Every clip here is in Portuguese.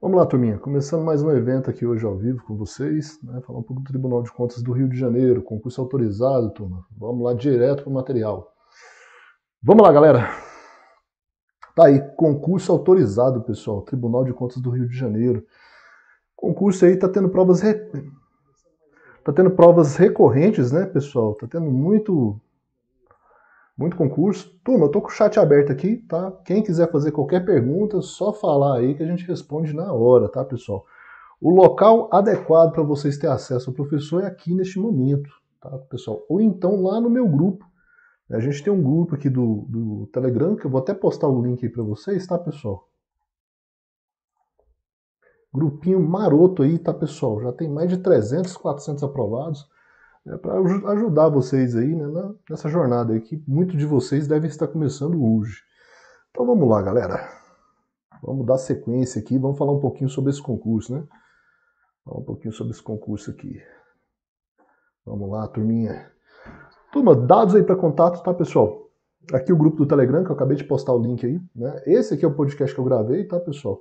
Vamos lá, turminha. Começando mais um evento aqui hoje ao vivo com vocês. Né? Falar um pouco do Tribunal de Contas do Rio de Janeiro, concurso autorizado, turma. Vamos lá direto para o material. Vamos lá, galera. Tá aí, concurso autorizado, pessoal. Tribunal de Contas do Rio de Janeiro. Concurso aí tá tendo provas. Re... Tá tendo provas recorrentes, né, pessoal? Tá tendo muito muito concurso. Turma, eu tô com o chat aberto aqui, tá? Quem quiser fazer qualquer pergunta, só falar aí que a gente responde na hora, tá, pessoal? O local adequado para vocês terem acesso ao professor é aqui neste momento, tá, pessoal? Ou então lá no meu grupo. A gente tem um grupo aqui do, do Telegram, que eu vou até postar o link aí para vocês, tá, pessoal? Grupinho maroto aí, tá, pessoal? Já tem mais de 300, 400 aprovados é para ajudar vocês aí né, nessa jornada aí, que muitos de vocês devem estar começando hoje. Então vamos lá, galera. Vamos dar sequência aqui, vamos falar um pouquinho sobre esse concurso, né? Falar um pouquinho sobre esse concurso aqui. Vamos lá, turminha. Turma, dados aí para contato, tá, pessoal? Aqui o grupo do Telegram, que eu acabei de postar o link aí, né? Esse aqui é o podcast que eu gravei, tá, pessoal?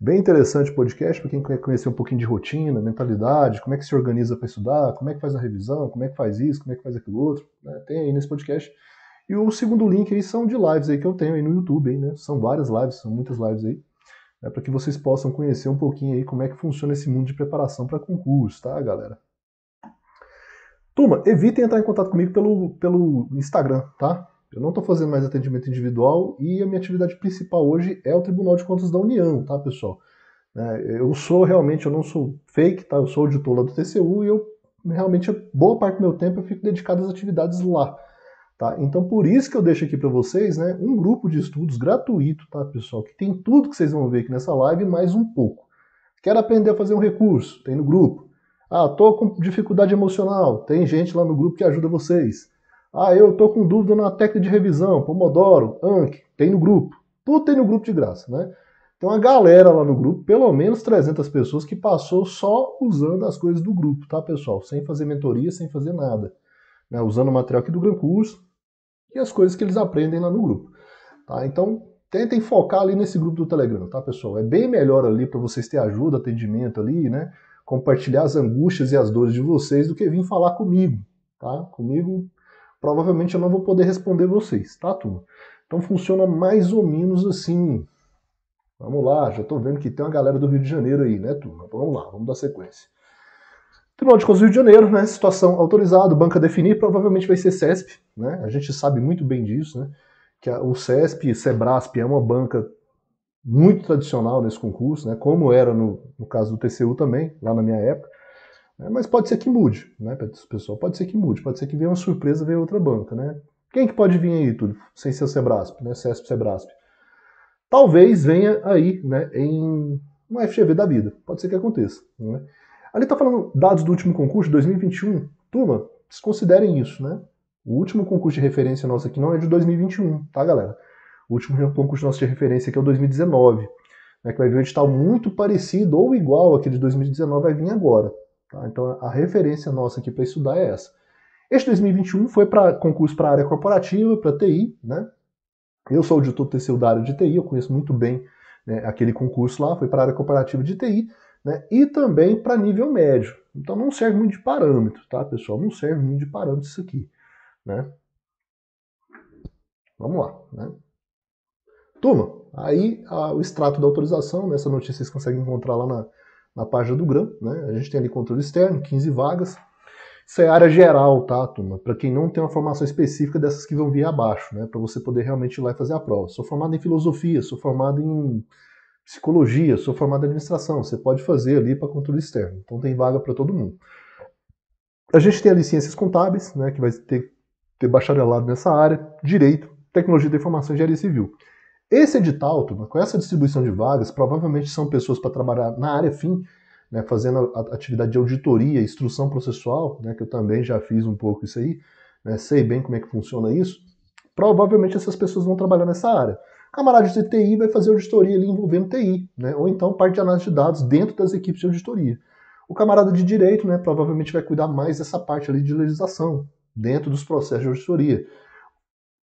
Bem interessante o podcast para quem quer conhecer um pouquinho de rotina, mentalidade, como é que se organiza para estudar, como é que faz a revisão, como é que faz isso, como é que faz aquilo outro. Né? Tem aí nesse podcast. E o segundo link aí são de lives aí que eu tenho aí no YouTube, aí, né? São várias lives, são muitas lives aí. Né? Para que vocês possam conhecer um pouquinho aí como é que funciona esse mundo de preparação para concurso, tá, galera? Turma, evitem entrar em contato comigo pelo, pelo Instagram, tá? Eu não estou fazendo mais atendimento individual e a minha atividade principal hoje é o Tribunal de Contas da União, tá, pessoal? É, eu sou realmente, eu não sou fake, tá? Eu sou auditor lá do TCU e eu realmente, boa parte do meu tempo eu fico dedicado às atividades lá. Tá? Então, por isso que eu deixo aqui para vocês né, um grupo de estudos gratuito, tá, pessoal? Que tem tudo que vocês vão ver aqui nessa live, mais um pouco. Quero aprender a fazer um recurso? Tem no grupo. Ah, tô com dificuldade emocional. Tem gente lá no grupo que ajuda vocês. Ah, eu estou com dúvida na técnica de revisão, Pomodoro, Anki, tem no grupo. Tudo tem no grupo de graça, né? Tem uma galera lá no grupo, pelo menos 300 pessoas que passou só usando as coisas do grupo, tá, pessoal? Sem fazer mentoria, sem fazer nada. Né? Usando o material aqui do Gran Curso e as coisas que eles aprendem lá no grupo. Tá? Então, tentem focar ali nesse grupo do Telegram, tá, pessoal? É bem melhor ali para vocês terem ajuda, atendimento ali, né? Compartilhar as angústias e as dores de vocês do que vir falar comigo, tá? Comigo provavelmente eu não vou poder responder vocês, tá, turma? Então funciona mais ou menos assim. Vamos lá, já estou vendo que tem uma galera do Rio de Janeiro aí, né, turma? Então vamos lá, vamos dar sequência. Tribunal de Contas do Rio de Janeiro, né? Situação autorizada, banca definir, provavelmente vai ser CESP, né? A gente sabe muito bem disso, né? Que a, o CESP, Sebrasp é uma banca muito tradicional nesse concurso, né? Como era no, no caso do TCU também, lá na minha época. É, mas pode ser que mude, né, pessoal? Pode ser que mude, pode ser que venha uma surpresa, venha outra banca, né? Quem que pode vir aí, Túlio, sem ser o Sebrasp, né? CESP, Sebrasp. Talvez venha aí, né, em uma FGV da vida. Pode ser que aconteça, né? Ali tá falando dados do último concurso, 2021. Turma, vocês considerem isso, né? O último concurso de referência nosso aqui não é de 2021, tá, galera? O último concurso nosso de referência aqui é o 2019, né, que vai vir um edital muito parecido ou igual àquele de 2019 vai vir agora, Tá? Então a referência nossa aqui para estudar é essa. Este 2021 foi para concurso para a área corporativa, para TI, né? Eu sou auditor terceiro da área de TI, eu conheço muito bem né, aquele concurso lá, foi para a área corporativa de TI, né, e também para nível médio. Então não serve muito de parâmetro, tá, pessoal? Não serve muito de parâmetro isso aqui, né? Vamos lá, né? Turma, aí a, o extrato da autorização, nessa né, notícia vocês conseguem encontrar lá na, na página do GRAM, né? A gente tem ali controle externo, 15 vagas. Isso é área geral, tá, turma? Para quem não tem uma formação específica dessas que vão vir abaixo, né? Para você poder realmente ir lá e fazer a prova. Sou formado em filosofia, sou formado em psicologia, sou formado em administração. Você pode fazer ali para controle externo. Então tem vaga para todo mundo. A gente tem ali ciências contábeis, né? Que vai ter, ter bacharelado nessa área, direito, tecnologia da informação e engenharia civil. Esse edital, turma, com essa distribuição de vagas, provavelmente são pessoas para trabalhar na área fim, né, fazendo a atividade de auditoria, instrução processual, né, que eu também já fiz um pouco isso aí, né, sei bem como é que funciona isso. Provavelmente essas pessoas vão trabalhar nessa área. Camarada de TI vai fazer auditoria ali envolvendo TI, né, ou então parte de análise de dados dentro das equipes de auditoria. O camarada de direito, né, provavelmente vai cuidar mais dessa parte ali de legislação, dentro dos processos de auditoria.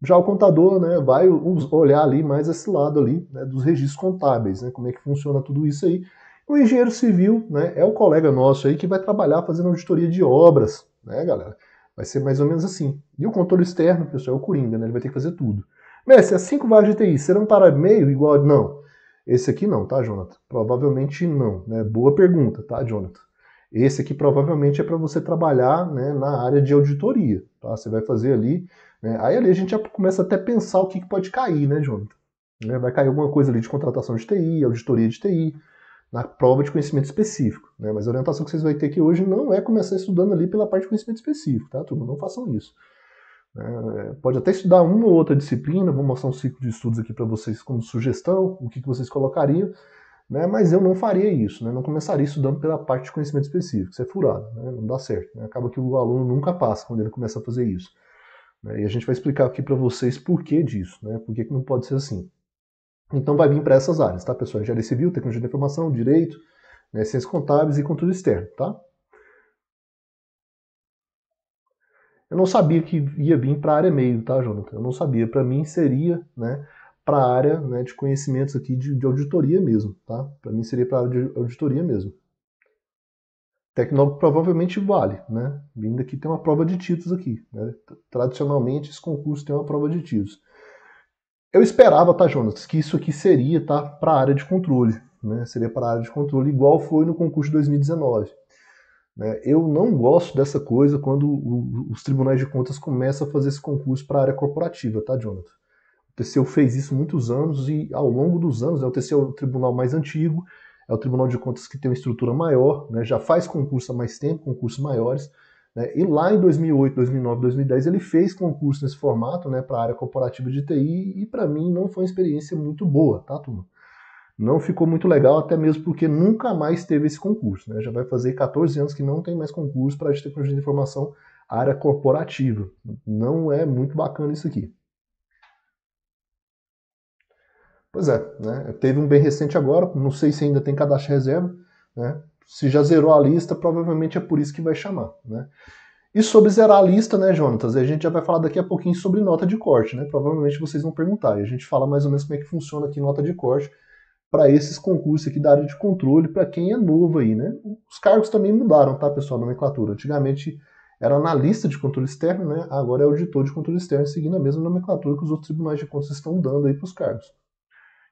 Já o contador né, vai olhar ali mais esse lado ali né, dos registros contábeis, né, como é que funciona tudo isso aí. O engenheiro civil né, é o colega nosso aí que vai trabalhar fazendo auditoria de obras, né, galera? Vai ser mais ou menos assim. E o controle externo, pessoal, é o Coringa, né? Ele vai ter que fazer tudo. Mestre, as cinco vagas de TI serão para meio igual? Não. Esse aqui não, tá, Jonathan? Provavelmente não. Né? Boa pergunta, tá, Jonathan? Esse aqui provavelmente é para você trabalhar né, na área de auditoria. Tá? Você vai fazer ali né? Aí ali a gente já começa até a pensar o que, que pode cair, né, Jonathan? Né? Vai cair alguma coisa ali de contratação de TI, auditoria de TI, na prova de conhecimento específico. Né? Mas a orientação que vocês vão ter aqui hoje não é começar estudando ali pela parte de conhecimento específico, tá, turma? Não façam isso. É, pode até estudar uma ou outra disciplina, vou mostrar um ciclo de estudos aqui para vocês como sugestão, o que, que vocês colocariam, né? mas eu não faria isso, né? não começaria estudando pela parte de conhecimento específico, isso é furado, né? não dá certo. Né? Acaba que o aluno nunca passa quando ele começa a fazer isso. Né? E a gente vai explicar aqui para vocês por que disso, né? por que, que não pode ser assim. Então vai vir para essas áreas, tá, pessoal? Engenharia civil, tecnologia da informação, direito, né, ciências contábeis e controle externo, tá? Eu não sabia que ia vir para a área meio, tá, Jonathan? Eu não sabia. Para mim seria, né, para a área né, de conhecimentos aqui de, de auditoria mesmo, tá? Para mim seria para a área de auditoria mesmo. Tecnólogo provavelmente vale, né? Ainda que tem uma prova de títulos aqui. Né? Tradicionalmente, esse concurso tem uma prova de títulos. Eu esperava, tá, Jonas, que isso aqui seria tá, para a área de controle. Né? Seria para a área de controle, igual foi no concurso de 2019. Né? Eu não gosto dessa coisa quando o, os tribunais de contas começam a fazer esse concurso para a área corporativa, tá, Jonas? O TCU fez isso muitos anos e ao longo dos anos, né, o TCU é o tribunal mais antigo, é o Tribunal de Contas que tem uma estrutura maior, né, já faz concurso há mais tempo, concursos maiores, né, e lá em 2008, 2009, 2010 ele fez concurso nesse formato né, para a área corporativa de TI e para mim não foi uma experiência muito boa, tá turma? Não ficou muito legal, até mesmo porque nunca mais teve esse concurso. Né? Já vai fazer 14 anos que não tem mais concurso para a área de tecnologia de informação, área corporativa. Não é muito bacana isso aqui. Pois é, né? Teve um bem recente agora, não sei se ainda tem cadastro reserva, né? Se já zerou a lista, provavelmente é por isso que vai chamar, né? E sobre zerar a lista, né, Jonatas? A gente já vai falar daqui a pouquinho sobre nota de corte, né? Provavelmente vocês vão perguntar. E a gente fala mais ou menos como é que funciona aqui nota de corte para esses concursos aqui da área de controle, para quem é novo aí, né? Os cargos também mudaram, tá, pessoal, a nomenclatura. Antigamente era analista de controle externo, né? Agora é auditor de controle externo, seguindo a mesma nomenclatura que os outros tribunais de contas estão dando aí para os cargos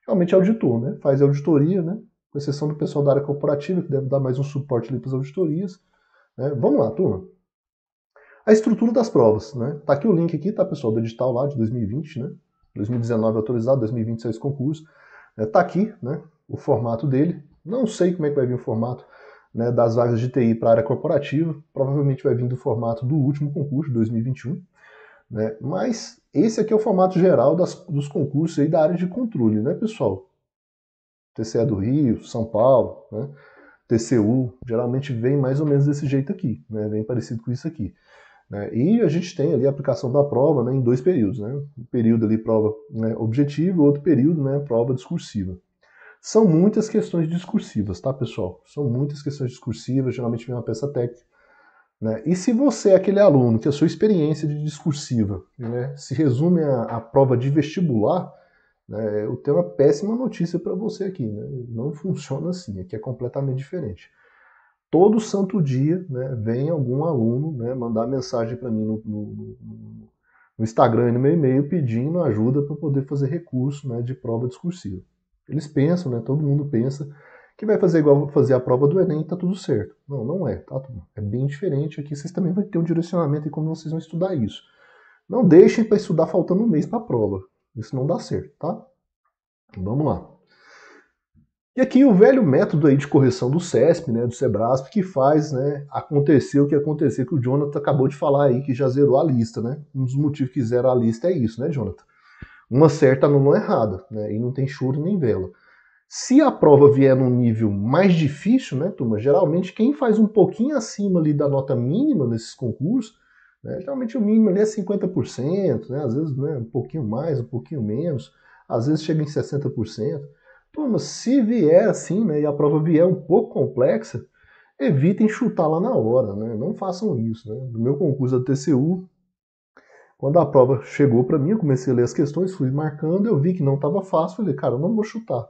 realmente é auditor, né? Faz auditoria, né? Com exceção do pessoal da área corporativa, que deve dar mais um suporte ali para as auditorias. Né? Vamos lá, turma. A estrutura das provas, né? Tá aqui o link aqui, tá, pessoal, do edital lá de 2020, né? 2019 autorizado, 2026 concurso. É, tá aqui, né? O formato dele. Não sei como é que vai vir o formato né, das vagas de TI para a área corporativa. Provavelmente vai vir do formato do último concurso, 2021. Né? Mas esse aqui é o formato geral das, dos concursos aí da área de controle, né, pessoal? TCE do Rio, São Paulo, né? TCU, geralmente vem mais ou menos desse jeito aqui, né? vem parecido com isso aqui. Né? E a gente tem ali a aplicação da prova né, em dois períodos. Né? Um período ali, prova né, objetiva, outro período, né, prova discursiva. São muitas questões discursivas, tá, pessoal? São muitas questões discursivas, geralmente vem uma peça técnica. Né? E se você é aquele aluno que a sua experiência de discursiva né, se resume à, à, prova de vestibular, né, eu tenho uma péssima notícia para você aqui. Né? Não funciona assim, aqui é completamente diferente. Todo santo dia né, vem algum aluno né, mandar mensagem para mim no, no, no, Instagram e no meu e-mail pedindo ajuda para poder fazer recurso né, de prova discursiva. Eles pensam, todo mundo pensa que vai fazer igual fazer a prova do Enem e tá tudo certo. Não, não é, tá, turma? É bem diferente aqui. Vocês também vão ter um direcionamento em como vocês vão estudar isso. Não deixem para estudar faltando um mês para a prova. Isso não dá certo, tá? vamos lá. E aqui o velho método aí de correção do CESP, né, do SEBRASP, que faz né, acontecer o que acontecer, que o Jonathan acabou de falar aí, que já zerou a lista, né? Um dos motivos que zera a lista é isso, né, Jonathan? Uma certa anulou errada, né? E não tem choro nem vela. Se a prova vier num nível mais difícil, né, turma, geralmente quem faz um pouquinho acima ali da nota mínima nesses concursos, né, geralmente o mínimo ali é 50%, né, às vezes né, um pouquinho mais, um pouquinho menos, às vezes chega em 60%. Turma, se vier assim, né, e a prova vier um pouco complexa, evitem chutar lá na hora, né? Não façam isso, né? No meu concurso da TCU, quando a prova chegou para mim, eu comecei a ler as questões, fui marcando, eu vi que não estava fácil, falei, cara, eu não vou chutar.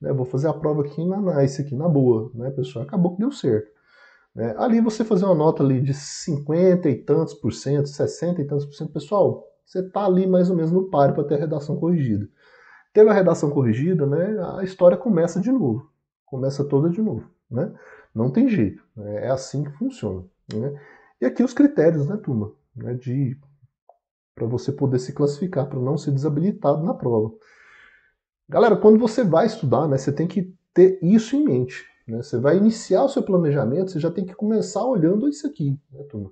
Né? Vou fazer a prova aqui na nice, aqui na boa, né, pessoal? Acabou que deu certo. Né? Ali você fazer uma nota ali de 50 e tantos por cento, 60 e tantos por cento, pessoal, você está ali mais ou menos no páreo para ter a redação corrigida. Teve a redação corrigida, né, a história começa de novo. Começa toda de novo. Né? Não tem jeito. Né? É assim que funciona. Né? E aqui os critérios, né, turma? Né, de para você poder se classificar, para não ser desabilitado na prova. Galera, quando você vai estudar, né, você tem que ter isso em mente. Né? Você vai iniciar o seu planejamento, você já tem que começar olhando isso aqui, né, turma?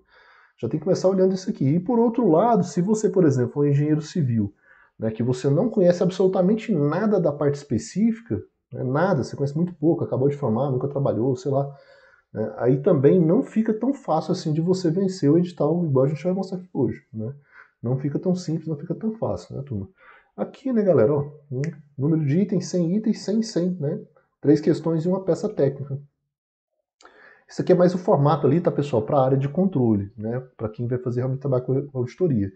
Já tem que começar olhando isso aqui. E por outro lado, se você, por exemplo, é um engenheiro civil, né, que você não conhece absolutamente nada da parte específica, né, nada, você conhece muito pouco, acabou de formar, nunca trabalhou, sei lá. Né, aí também não fica tão fácil assim de você vencer o edital, igual a gente vai mostrar aqui hoje. Né? Não fica tão simples, não fica tão fácil, né, turma? Aqui, né, galera, ó, número de itens, 100 itens, 100, 100, né? Três questões e uma peça técnica. Isso aqui é mais o formato ali, tá, pessoal, para a área de controle, né? Para quem vai fazer realmente trabalho com auditoria.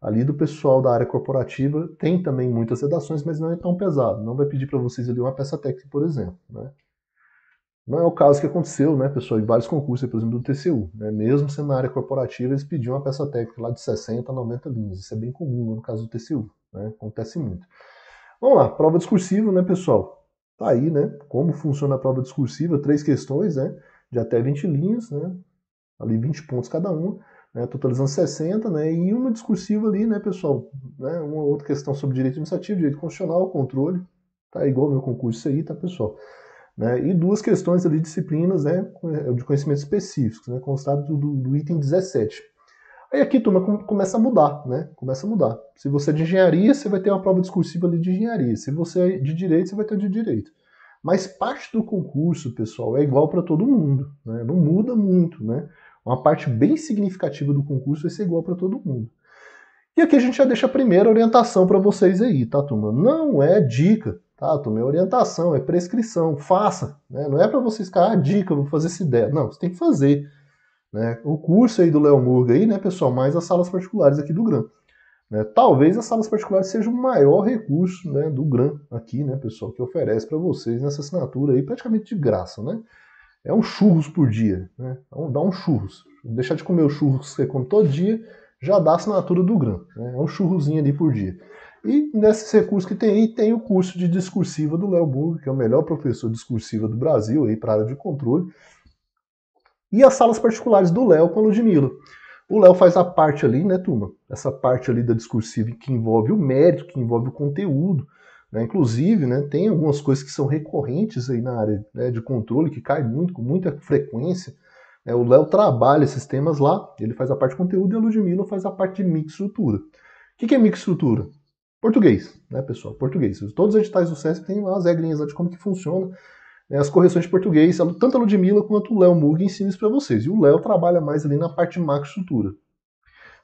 Ali do pessoal da área corporativa tem também muitas redações, mas não é tão pesado. Não vai pedir para vocês ali uma peça técnica, por exemplo, né? Não é o caso que aconteceu, né, pessoal, em vários concursos, por exemplo, do TCU. Né? Mesmo sendo na área corporativa, eles pediam uma peça técnica lá de 60 a 90 linhas. Isso é bem comum né, no caso do TCU. Né? Acontece muito. Vamos lá, prova discursiva, né, pessoal? Tá aí, né? Como funciona a prova discursiva, três questões, né? De até 20 linhas, né? Ali 20 pontos cada uma, né? totalizando 60, né? E uma discursiva ali, né, pessoal? Né? Uma outra questão sobre direito administrativo, direito constitucional, controle. Tá igual meu concurso aí, tá, pessoal? Né? E duas questões ali, disciplinas, né? É, de conhecimentos específicos, né? Constado do, do item 17. Aí aqui, turma, começa a mudar, né? Começa a mudar. Se você é de engenharia, você vai ter uma prova discursiva ali de engenharia. Se você é de direito, você vai ter de direito. Mas parte do concurso, pessoal, é igual para todo mundo, né? Não muda muito, né? Uma parte bem significativa do concurso vai ser igual para todo mundo. E aqui a gente já deixa a primeira orientação para vocês aí, tá, turma? Não é dica, tá, turma? É orientação, é prescrição, faça. Né? Não é para vocês ficar, ah, dica, vou fazer essa ideia. Não, você tem que fazer. Né? O curso aí do Léo Murga aí, né, pessoal, mais as salas particulares aqui do GRAM. Né? Talvez as salas particulares sejam o maior recurso né, do GRAM aqui, né, pessoal, que oferece para vocês nessa assinatura aí praticamente de graça, né? É um churros por dia, né? Então, dá um churros. Deixar de comer o churros que você come todo dia já dá assinatura do GRAM. Né? É um churrozinho ali por dia. E nesses recursos que tem aí, tem o curso de discursiva do Léo Burg, que é o melhor professor de discursiva do Brasil aí para área de controle. E as salas particulares do Léo com a Ludmilla. O Léo faz a parte ali, né, turma? Essa parte ali da discursiva que envolve o mérito, que envolve o conteúdo. Né? Inclusive, né, tem algumas coisas que são recorrentes aí na área né, de controle, que cai muito, com muita frequência. É, o Léo trabalha esses temas lá, ele faz a parte de conteúdo e a Ludmilla faz a parte de estrutura. O que, que é estrutura? Português, né, pessoal? Português. Todos os editais do SESP têm lá as regrinhas de como que funciona né, as correções de português, tanto a Ludmilla quanto o Léo Mug ensinam isso para vocês. E o Léo trabalha mais ali na parte de macroestrutura.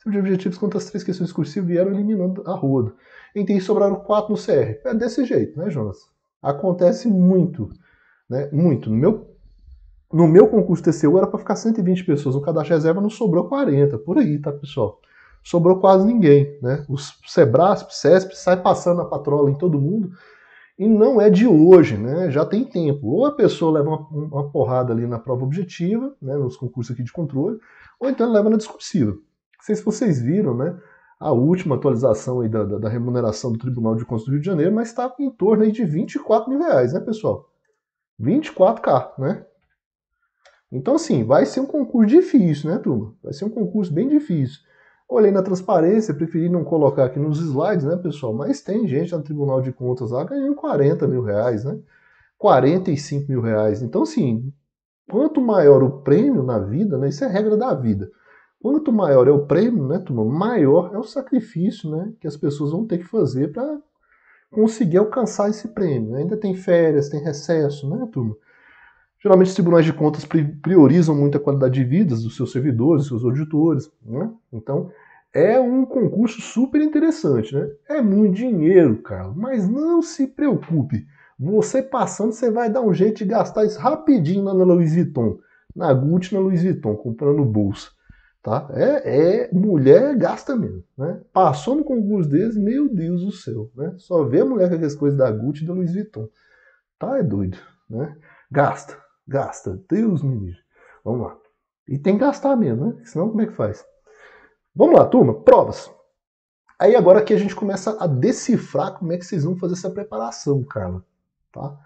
Sempre de objetivos quanto as três questões cursivas vieram eliminando a roda. Então sobraram quatro no CR. É desse jeito, né, Jonas? Acontece muito. Né? Muito. No meu no meu concurso TCU era para ficar 120 pessoas no cadastro reserva, não sobrou 40, por aí, tá, pessoal? Sobrou quase ninguém, né? Os Sebrasp, CESP, sai passando a patrola em todo mundo e não é de hoje, né? Já tem tempo. Ou a pessoa leva uma, uma porrada ali na prova objetiva, né, nos concursos aqui de controle, ou então leva na discursiva. Não sei se vocês viram, né? A última atualização aí da, da, da remuneração do Tribunal de Contas do Rio de Janeiro, mas está em torno aí de 24 mil reais, né, pessoal? 24k, né? Então, assim, vai ser um concurso difícil, né, turma? Vai ser um concurso bem difícil. Olhei na transparência, preferi não colocar aqui nos slides, né, pessoal? Mas tem gente no Tribunal de Contas lá ganhando 40 mil reais, né? 45 mil reais. Então, assim, quanto maior o prêmio na vida, né? Isso é regra da vida. Quanto maior é o prêmio, né, turma? Maior é o sacrifício, né? Que as pessoas vão ter que fazer para conseguir alcançar esse prêmio. Ainda tem férias, tem recesso, né, turma? Geralmente os tribunais de contas priorizam muito a qualidade de vidas dos seus servidores, dos seus auditores, né? Então, é um concurso super interessante, né? É muito dinheiro, Carlos, mas não se preocupe. Você passando, você vai dar um jeito de gastar isso rapidinho na Louis Vuitton, na Gucci, na Louis Vuitton, comprando bolsa, tá? É, é mulher gasta mesmo, né? Passou no concurso deles, meu Deus do céu, né? Só vê a mulher com aquelas coisas da Gucci, e da Louis Vuitton, tá? É doido, né? Gasta, Gasta. Deus me livre. Vamos lá. E tem que gastar mesmo, né? Senão como é que faz? Vamos lá, turma. Provas. Aí agora que a gente começa a decifrar como é que vocês vão fazer essa preparação, Carla. Tá?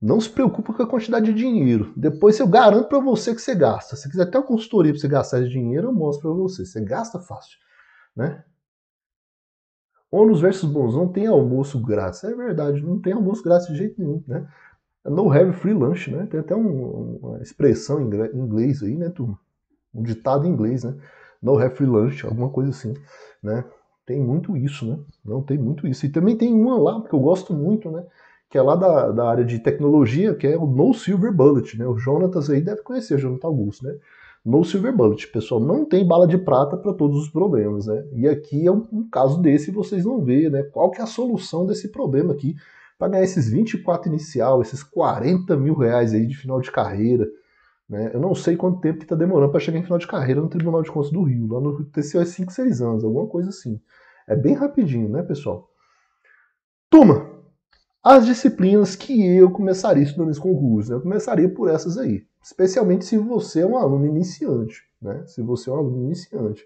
Não se preocupa com a quantidade de dinheiro. Depois eu garanto para você que você gasta. Se quiser até uma consultoria para você gastar esse dinheiro, eu mostro para você. Você gasta fácil, né? Ônus versus bons não tem almoço grátis. É verdade, não tem almoço grátis de jeito nenhum, né? É no have free lunch, né? Tem até um, uma expressão em inglês aí, né, turma? Um ditado em inglês, né? No have free lunch, alguma coisa assim, né? Tem muito isso, né? Não tem muito isso. E também tem uma lá, que eu gosto muito, né? Que é lá da, da área de tecnologia, que é o No Silver Bullet, né? O Jonatas aí deve conhecer, o Jonathan Augusto, né? No Silver Bullet, pessoal, não tem bala de prata para todos os problemas, né? E aqui é um, um caso desse, vocês vão ver, né? Qual que é a solução desse problema aqui para ganhar esses 24 inicial, esses 40 mil reais aí de final de carreira. Né? Eu não sei quanto tempo que está demorando para chegar em final de carreira no Tribunal de Contas do Rio, lá no TCO é 5, 6 anos, alguma coisa assim. É bem rapidinho, né, pessoal? Turma, as disciplinas que eu começaria estudando esse concurso, né? eu começaria por essas aí. Especialmente se você é um aluno iniciante, né? Se você é um aluno iniciante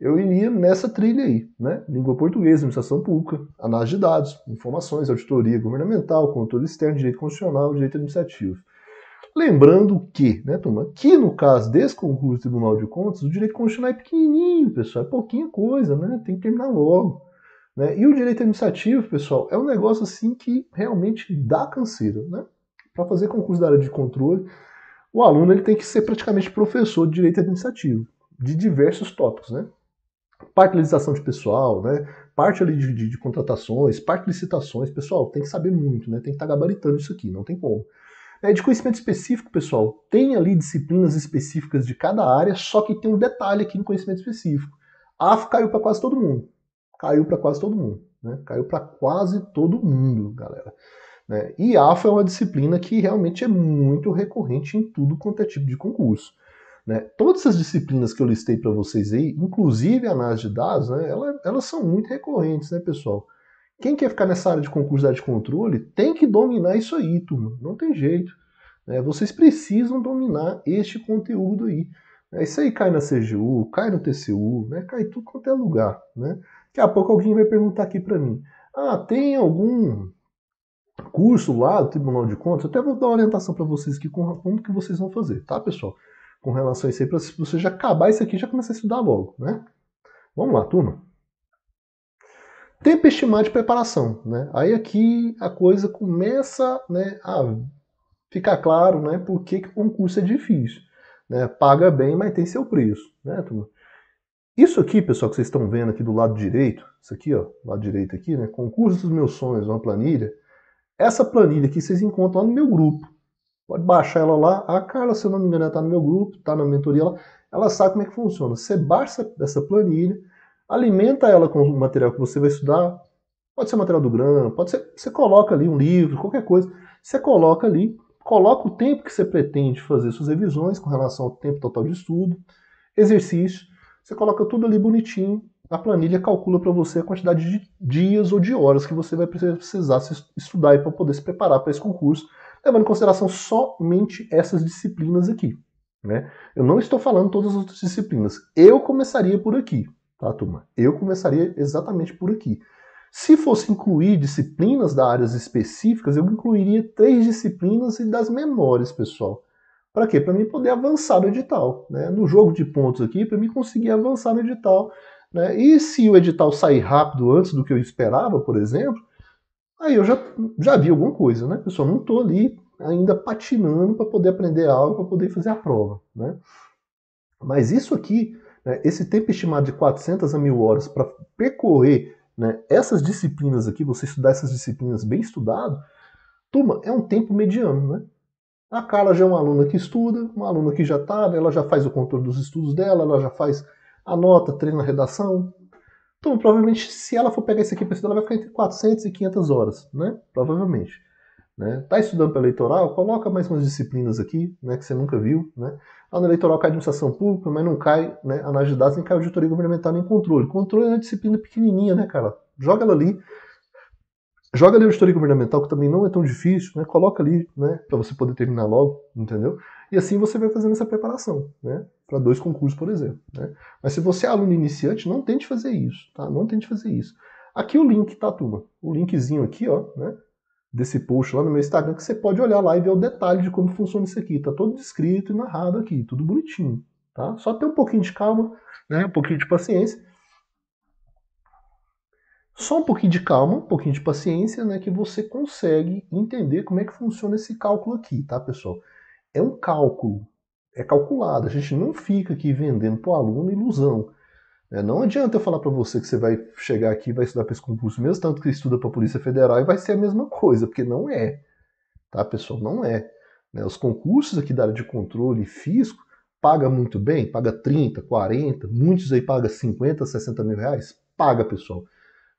eu iria nessa trilha aí, né? Língua portuguesa, administração pública, análise de dados, informações, auditoria governamental, controle externo, direito constitucional, direito administrativo. Lembrando que, né, turma, que no caso desse concurso do Tribunal de Contas, o direito constitucional é pequenininho, pessoal, é pouquinha coisa, né? Tem que terminar logo. Né? E o direito administrativo, pessoal, é um negócio assim que realmente dá canseira, né? Para fazer concurso da área de controle, o aluno ele tem que ser praticamente professor de direito administrativo, de diversos tópicos, né? parte de pessoal, né? parte ali de, de, de, contratações, parte de licitações, pessoal, tem que saber muito, né? Tem que estar tá gabaritando isso aqui, não tem como. É, de conhecimento específico, pessoal, tem ali disciplinas específicas de cada área, só que tem um detalhe aqui no conhecimento específico. AFO caiu para quase todo mundo. Caiu para quase todo mundo. Né? Caiu para quase todo mundo, galera. Né? E AFO é uma disciplina que realmente é muito recorrente em tudo quanto é tipo de concurso. Né? Todas essas disciplinas que eu listei para vocês aí, inclusive a análise de dados, né, elas, elas são muito recorrentes, né, pessoal? Quem quer ficar nessa área de concurso de controle tem que dominar isso aí, turma. Não tem jeito. Né? Vocês precisam dominar este conteúdo aí. É isso aí cai na CGU, cai no TCU, né? cai tudo quanto é lugar. Né? Daqui a pouco alguém vai perguntar aqui para mim: ah, tem algum curso lá do Tribunal de Contas? Eu até vou dar uma orientação para vocês aqui como que vocês vão fazer, tá, pessoal? com relação a isso aí, para você já acabar isso aqui e já começar a estudar logo, né? Vamos lá, turma. Tempo estimado de preparação, né? Aí aqui a coisa começa né, a ficar claro, né? Por que o concurso é difícil, né? Paga bem, mas tem seu preço, né, turma? Isso aqui, pessoal, que vocês estão vendo aqui do lado direito, isso aqui, ó, lado direito aqui, né? Concurso dos meus sonhos, uma planilha. Essa planilha aqui vocês encontram lá no meu grupo, Pode baixar ela lá. A Carla, se eu não me engano, está no meu grupo, está na mentoria lá. Ela sabe como é que funciona. Você baixa essa planilha, alimenta ela com o material que você vai estudar. Pode ser material do GRAM, pode ser. Você coloca ali um livro, qualquer coisa. Você coloca ali, coloca o tempo que você pretende fazer suas revisões com relação ao tempo total de estudo, exercício. Você coloca tudo ali bonitinho. A planilha calcula para você a quantidade de dias ou de horas que você vai precisar estudar para poder se preparar para esse concurso levando em consideração somente essas disciplinas aqui. Né? Eu não estou falando todas as outras disciplinas. Eu começaria por aqui, tá, turma? Eu começaria exatamente por aqui. Se fosse incluir disciplinas da áreas específicas, eu incluiria três disciplinas e das menores, pessoal. Para quê? Para mim poder avançar no edital. Né? No jogo de pontos aqui, para mim conseguir avançar no edital. Né? E se o edital sair rápido antes do que eu esperava, por exemplo, aí eu já, já vi alguma coisa, né? Eu só não estou ali ainda patinando para poder aprender algo, para poder fazer a prova, né? Mas isso aqui, né, esse tempo estimado de 400 a 1000 horas para percorrer né, essas disciplinas aqui, você estudar essas disciplinas bem estudado, turma, é um tempo mediano, né? A Carla já é uma aluna que estuda, uma aluna que já está, ela já faz o controle dos estudos dela, ela já faz a nota, treina a redação, então, provavelmente, se ela for pegar isso aqui para estudar, ela vai ficar entre 400 e 500 horas, né? Provavelmente. Né? Tá estudando para eleitoral, coloca mais umas disciplinas aqui, né, que você nunca viu, né? Lá no eleitoral cai administração pública, mas não cai, né, análise de dados, nem cai auditoria governamental, nem controle. Controle é uma disciplina pequenininha, né, cara? Joga ela ali, joga ali auditoria governamental, que também não é tão difícil, né? Coloca ali, né, para você poder terminar logo, entendeu? E assim você vai fazendo essa preparação, né? para dois concursos, por exemplo. Né? Mas se você é aluno iniciante, não tente fazer isso, tá? Não tente fazer isso. Aqui o link, tá, turma? O linkzinho aqui, ó, né? Desse post lá no meu Instagram, que você pode olhar lá e ver o detalhe de como funciona isso aqui. Tá todo descrito e narrado aqui, tudo bonitinho, tá? Só ter um pouquinho de calma, né? Um pouquinho de paciência. Só um pouquinho de calma, um pouquinho de paciência, né? Que você consegue entender como é que funciona esse cálculo aqui, tá, pessoal? É um cálculo, é calculado. A gente não fica aqui vendendo para o aluno ilusão. É, não adianta eu falar para você que você vai chegar aqui e vai estudar para esse concurso mesmo tanto que estuda para a Polícia Federal e vai ser a mesma coisa, porque não é. Tá, pessoal? Não é. Né, os concursos aqui da área de controle e fisco paga muito bem, paga 30, 40, muitos aí pagam 50, 60 mil reais. Paga, pessoal.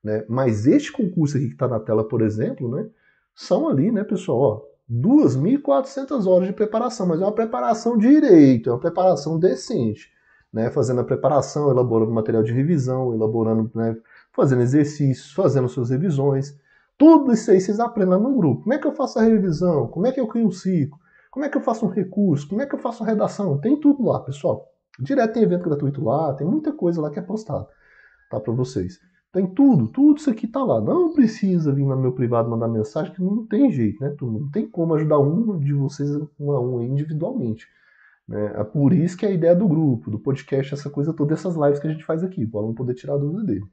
Né? Mas este concurso aqui que está na tela, por exemplo, né, são ali, né, pessoal, ó, 2.400 horas de preparação, mas é uma preparação direito, é uma preparação decente. Né? Fazendo a preparação, elaborando material de revisão, elaborando, né? fazendo exercícios, fazendo suas revisões. Tudo isso aí vocês aprendem no grupo. Como é que eu faço a revisão? Como é que eu crio um ciclo? Como é que eu faço um recurso? Como é que eu faço a redação? Tem tudo lá, pessoal. Direto tem evento gratuito lá, tem muita coisa lá que é postada tá, para vocês. Tem tudo, tudo isso aqui está lá. Não precisa vir no meu privado mandar mensagem, que não tem jeito, né? Não tem como ajudar um de vocês um a um individualmente. Né? É por isso que é a ideia do grupo, do podcast, essa coisa toda, essas lives que a gente faz aqui, para não poder tirar a dúvida dele.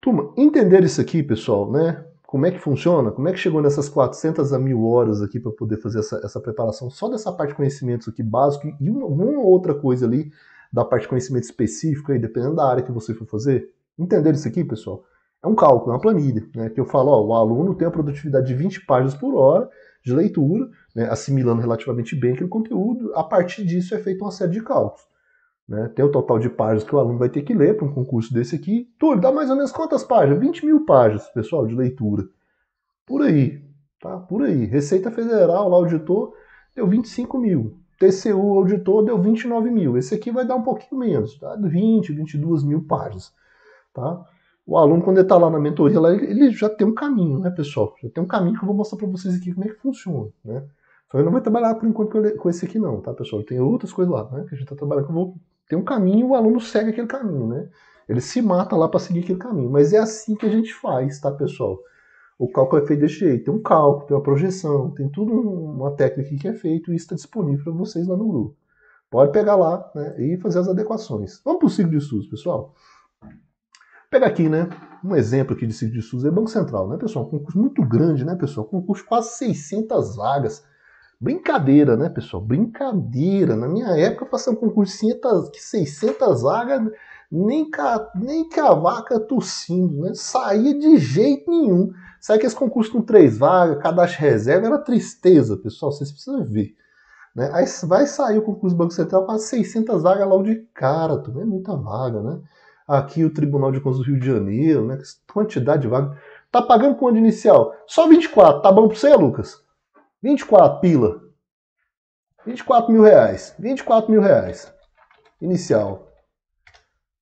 Turma, entender isso aqui, pessoal, né? Como é que funciona? Como é que chegou nessas 400 a mil horas aqui para poder fazer essa, essa, preparação só dessa parte de conhecimentos aqui básico e alguma outra coisa ali da parte de conhecimento específico aí, dependendo da área que você for fazer? Entenderam isso aqui, pessoal? É um cálculo, é uma planilha, né, que eu falo, ó, o aluno tem a produtividade de 20 páginas por hora de leitura, né, assimilando relativamente bem aquele conteúdo, a partir disso é feita uma série de cálculos. Né? Tem o total de páginas que o aluno vai ter que ler para um concurso desse aqui. tudo dá mais ou menos quantas páginas? 20 mil páginas, pessoal, de leitura. Por aí, tá? Por aí. Receita Federal, lá, auditor, deu 25 mil. TCU, auditor, deu 29 mil. Esse aqui vai dar um pouquinho menos, tá? 20, 22 mil páginas. Tá? O aluno, quando ele está lá na mentoria, lá, ele já tem um caminho, né, pessoal? Já tem um caminho que eu vou mostrar para vocês aqui como é que funciona, né? Então ele não vai trabalhar por enquanto com esse aqui não, tá, pessoal? Tem outras coisas lá, né, que a gente está trabalhando, que eu vou... Tem um caminho o aluno segue aquele caminho, né? Ele se mata lá para seguir aquele caminho, mas é assim que a gente faz, tá, pessoal? O cálculo é feito desse jeito, tem um cálculo, tem uma projeção, tem tudo uma técnica que é feito e está disponível para vocês lá no grupo. Pode pegar lá né, e fazer as adequações. Vamos para o ciclo de estudos, pessoal? Pega aqui, né? Um exemplo aqui de Cid de Souza é Banco Central, né, pessoal? Um concurso muito grande, né, pessoal? Um concurso quase 600 vagas. Brincadeira, né, pessoal? Brincadeira. Na minha época, passar um concurso de 600 vagas, nem, nem que a vaca tossindo, né? Saía de jeito nenhum. Sabe que esse concurso com três vagas, cadastro reserva, era tristeza, pessoal. Vocês precisam ver. Né? Aí vai sair o concurso do Banco Central para 600 vagas logo de cara. Também é muita vaga, né? aqui o Tribunal de Contas do Rio de Janeiro, né? Quantidade de vaga. Tá pagando quanto inicial? Só 24. Tá bom para você, Lucas? 24 pila. 24 mil reais. 24 mil reais. Inicial.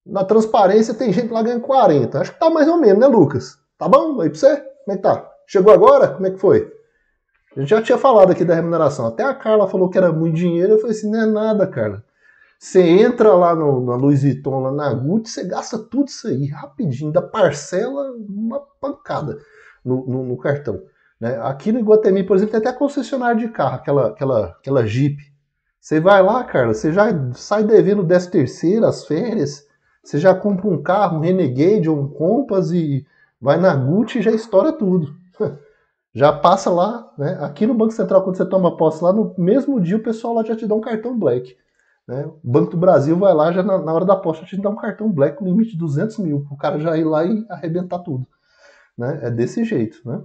Na transparência tem gente lá ganhando 40. Acho que tá mais ou menos, né, Lucas? Tá bom aí pra você? Como é que tá? Chegou agora? Como é que foi? A gente já tinha falado aqui da remuneração. Até a Carla falou que era muito dinheiro. Eu falei assim, não é nada, Carla. Você entra lá no, na Louis Vuitton, lá na Gucci, você gasta tudo isso aí rapidinho, da parcela, uma pancada no, no, no cartão. Né? Aqui no Iguatemi, por exemplo, tem até concessionário de carro, aquela, aquela, aquela Jeep. Você vai lá, cara, você já sai devendo 13 as férias, você já compra um carro, um Renegade ou um Compass e vai na Gucci e já estoura tudo. já passa lá, né? Aqui no Banco Central, quando você toma posse lá, no mesmo dia o pessoal lá já te dá um cartão black. Né? O Banco do Brasil vai lá, já na, na hora da aposta, te dá um cartão black com limite de 200 mil, o cara já ir lá e arrebentar tudo. Né? É desse jeito, né?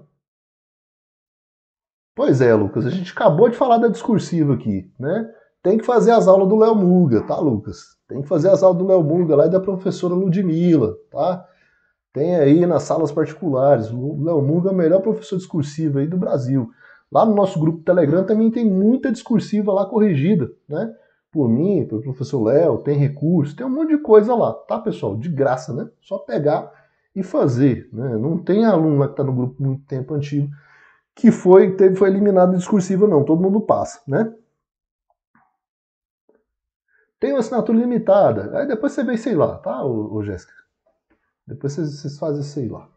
Pois é, Lucas, a gente acabou de falar da discursiva aqui, né? Tem que fazer as aulas do Léo Muga, tá, Lucas? Tem que fazer as aulas do Léo Muga lá e da professora Ludmilla, tá? Tem aí nas salas particulares. O Léo Muga é o melhor professor discursivo aí do Brasil. Lá no nosso grupo Telegram também tem muita discursiva lá corrigida, né? por mim, pelo professor Léo, tem recurso, tem um monte de coisa lá, tá, pessoal? De graça, né? Só pegar e fazer, né? Não tem aluno lá que está no grupo muito tempo antigo que foi teve foi eliminado discursiva não, todo mundo passa, né? Tem uma assinatura limitada. Aí depois você vê, sei lá, tá, ô, ô Jéssica? Depois vocês, vocês, fazem, sei lá.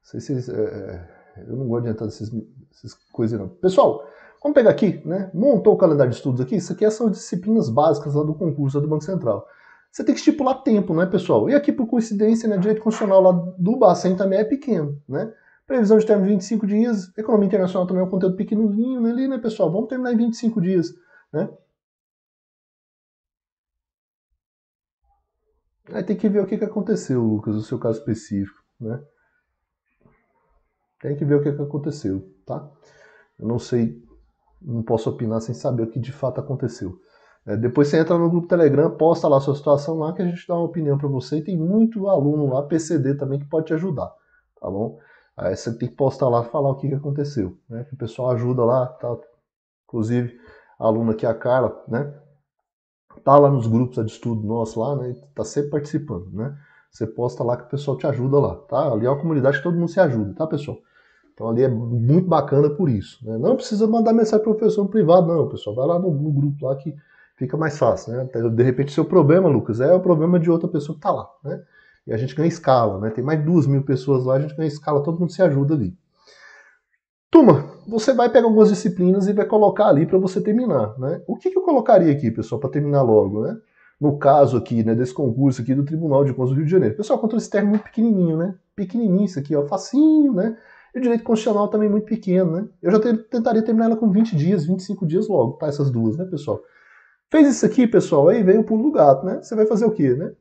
Vocês, vocês é, é eu não gosto de entrar nessas coisas, não. Pessoal, Vamos pegar aqui, né? Montou o calendário de estudos aqui, isso aqui é são as disciplinas básicas lá do concurso lá do Banco Central. Você tem que estipular tempo, né, pessoal? E aqui, por coincidência, né, direito constitucional lá do Bacen também é pequeno, né? Previsão de termo de 25 dias, economia internacional também é um conteúdo pequenininho né, ali, né, pessoal? Vamos terminar em 25 dias, né? Aí tem que ver o que, que aconteceu, Lucas, no seu caso específico, né? Tem que ver o que, que aconteceu, tá? Eu não sei não posso opinar sem saber o que de fato aconteceu. É, depois você entra no grupo Telegram, posta lá a sua situação lá que a gente dá uma opinião para você. E tem muito aluno lá, PCD também, que pode te ajudar, tá bom? Aí você tem que postar lá falar o que, aconteceu, né? Que o pessoal ajuda lá, tá? Inclusive, a aluna aqui, a Carla, né? Tá lá nos grupos de estudo nosso lá, né? Tá sempre participando, né? Você posta lá que o pessoal te ajuda lá, tá? Ali é uma comunidade que todo mundo se ajuda, tá, pessoal? Então ali é muito bacana por isso. Né? Não precisa mandar mensagem para o professor privado, não, pessoal. Vai lá no, grupo lá que fica mais fácil. Né? De repente, seu problema, Lucas, é o problema de outra pessoa que está lá. Né? E a gente ganha escala. Né? Tem mais duas mil pessoas lá, a gente ganha escala, todo mundo se ajuda ali. Turma, você vai pegar algumas disciplinas e vai colocar ali para você terminar. Né? O que, que eu colocaria aqui, pessoal, para terminar logo? Né? no caso aqui, né, desse concurso aqui do Tribunal de Contas do Rio de Janeiro. Pessoal, controle externo é muito pequenininho, né? Pequenininho isso aqui, ó, facinho, né? E o direito constitucional também é muito pequeno, né? Eu já te, tentaria terminar ela com 20 dias, 25 dias logo, tá? Essas duas, né, pessoal? Fez isso aqui, pessoal, aí veio o pulo do gato, né? Você vai fazer o quê, né?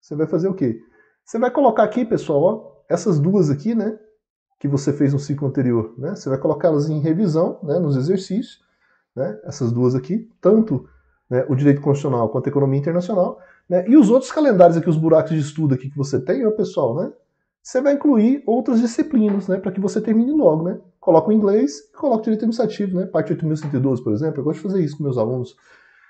Você vai fazer o quê? Você vai colocar aqui, pessoal, ó, essas duas aqui, né? Que você fez no ciclo anterior, né? Você vai colocá-las em revisão, né? Nos exercícios, né? Essas duas aqui, tanto né, o direito constitucional quanto a economia internacional, né? E os outros calendários aqui, os buracos de estudo aqui que você tem, ó, pessoal, né? você vai incluir outras disciplinas, né, para que você termine logo, né? Coloca o inglês e coloca o direito administrativo, né? Parte 8.112, por exemplo, eu gosto de fazer isso com meus alunos.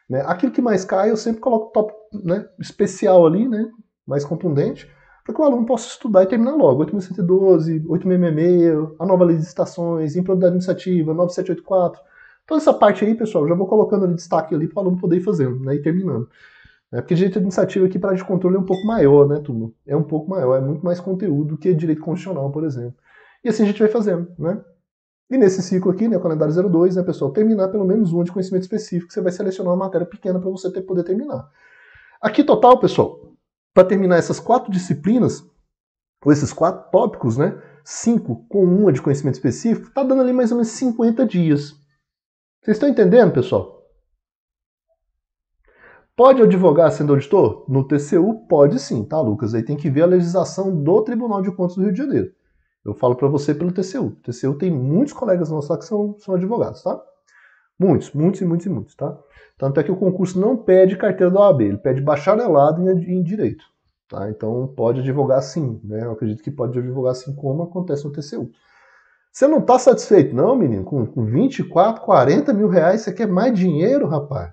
Né? Aquilo que mais cai, eu sempre coloco top né, especial ali, né, mais contundente, para que o aluno possa estudar e terminar logo. 8.112, 8.666, a nova lei de estações, improbidade administrativa, 9784. Toda essa parte aí, pessoal, já vou colocando ali destaque ali para o aluno poder ir fazendo né, e terminando. É porque direito administrativo aqui para de controle é um pouco maior, né, turma? É um pouco maior, é muito mais conteúdo que direito constitucional, por exemplo. E assim a gente vai fazendo, né? E nesse ciclo aqui, né, o calendário 02, né, pessoal, terminar pelo menos um de conhecimento específico, você vai selecionar uma matéria pequena para você ter, poder terminar. Aqui total, pessoal, para terminar essas quatro disciplinas, ou esses quatro tópicos, né, cinco com uma de conhecimento específico, tá dando ali mais ou menos 50 dias. Vocês estão entendendo, pessoal? Pode advogar sendo auditor? No TCU pode sim, tá, Lucas? Aí tem que ver a legislação do Tribunal de Contas do Rio de Janeiro. Eu falo para você pelo TCU. O TCU tem muitos colegas nossos lá que são, são advogados, tá? Muitos, muitos e muitos e muitos, tá? Tanto é que o concurso não pede carteira da OAB, ele pede bacharelado em, em direito, tá? Então pode advogar sim, né? Eu acredito que pode advogar sim, como acontece no TCU. Você não tá satisfeito, não, menino? Com, com 24, 40 mil reais, você quer mais dinheiro, rapaz?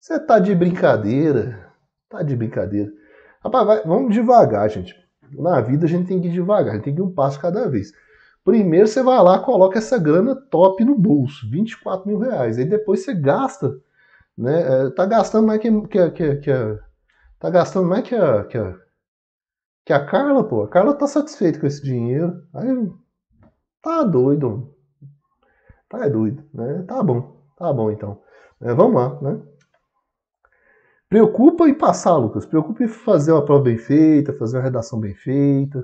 Você tá de brincadeira. Tá de brincadeira. Rapaz, vai, vamos devagar, gente. Na vida a gente tem que ir devagar, a gente tem que ir um passo cada vez. Primeiro você vai lá, coloca essa grana top no bolso, 24 mil reais. Aí depois você gasta, né? É, tá gastando mais que, que, que, que a. Tá gastando mais que a, que a. Que a Carla, pô. A Carla tá satisfeita com esse dinheiro. Aí. Tá doido. Tá doido, né? Tá bom, tá bom então. É, vamos lá, né? Preocupa em passar, Lucas. Preocupa em fazer uma prova bem feita, fazer uma redação bem feita.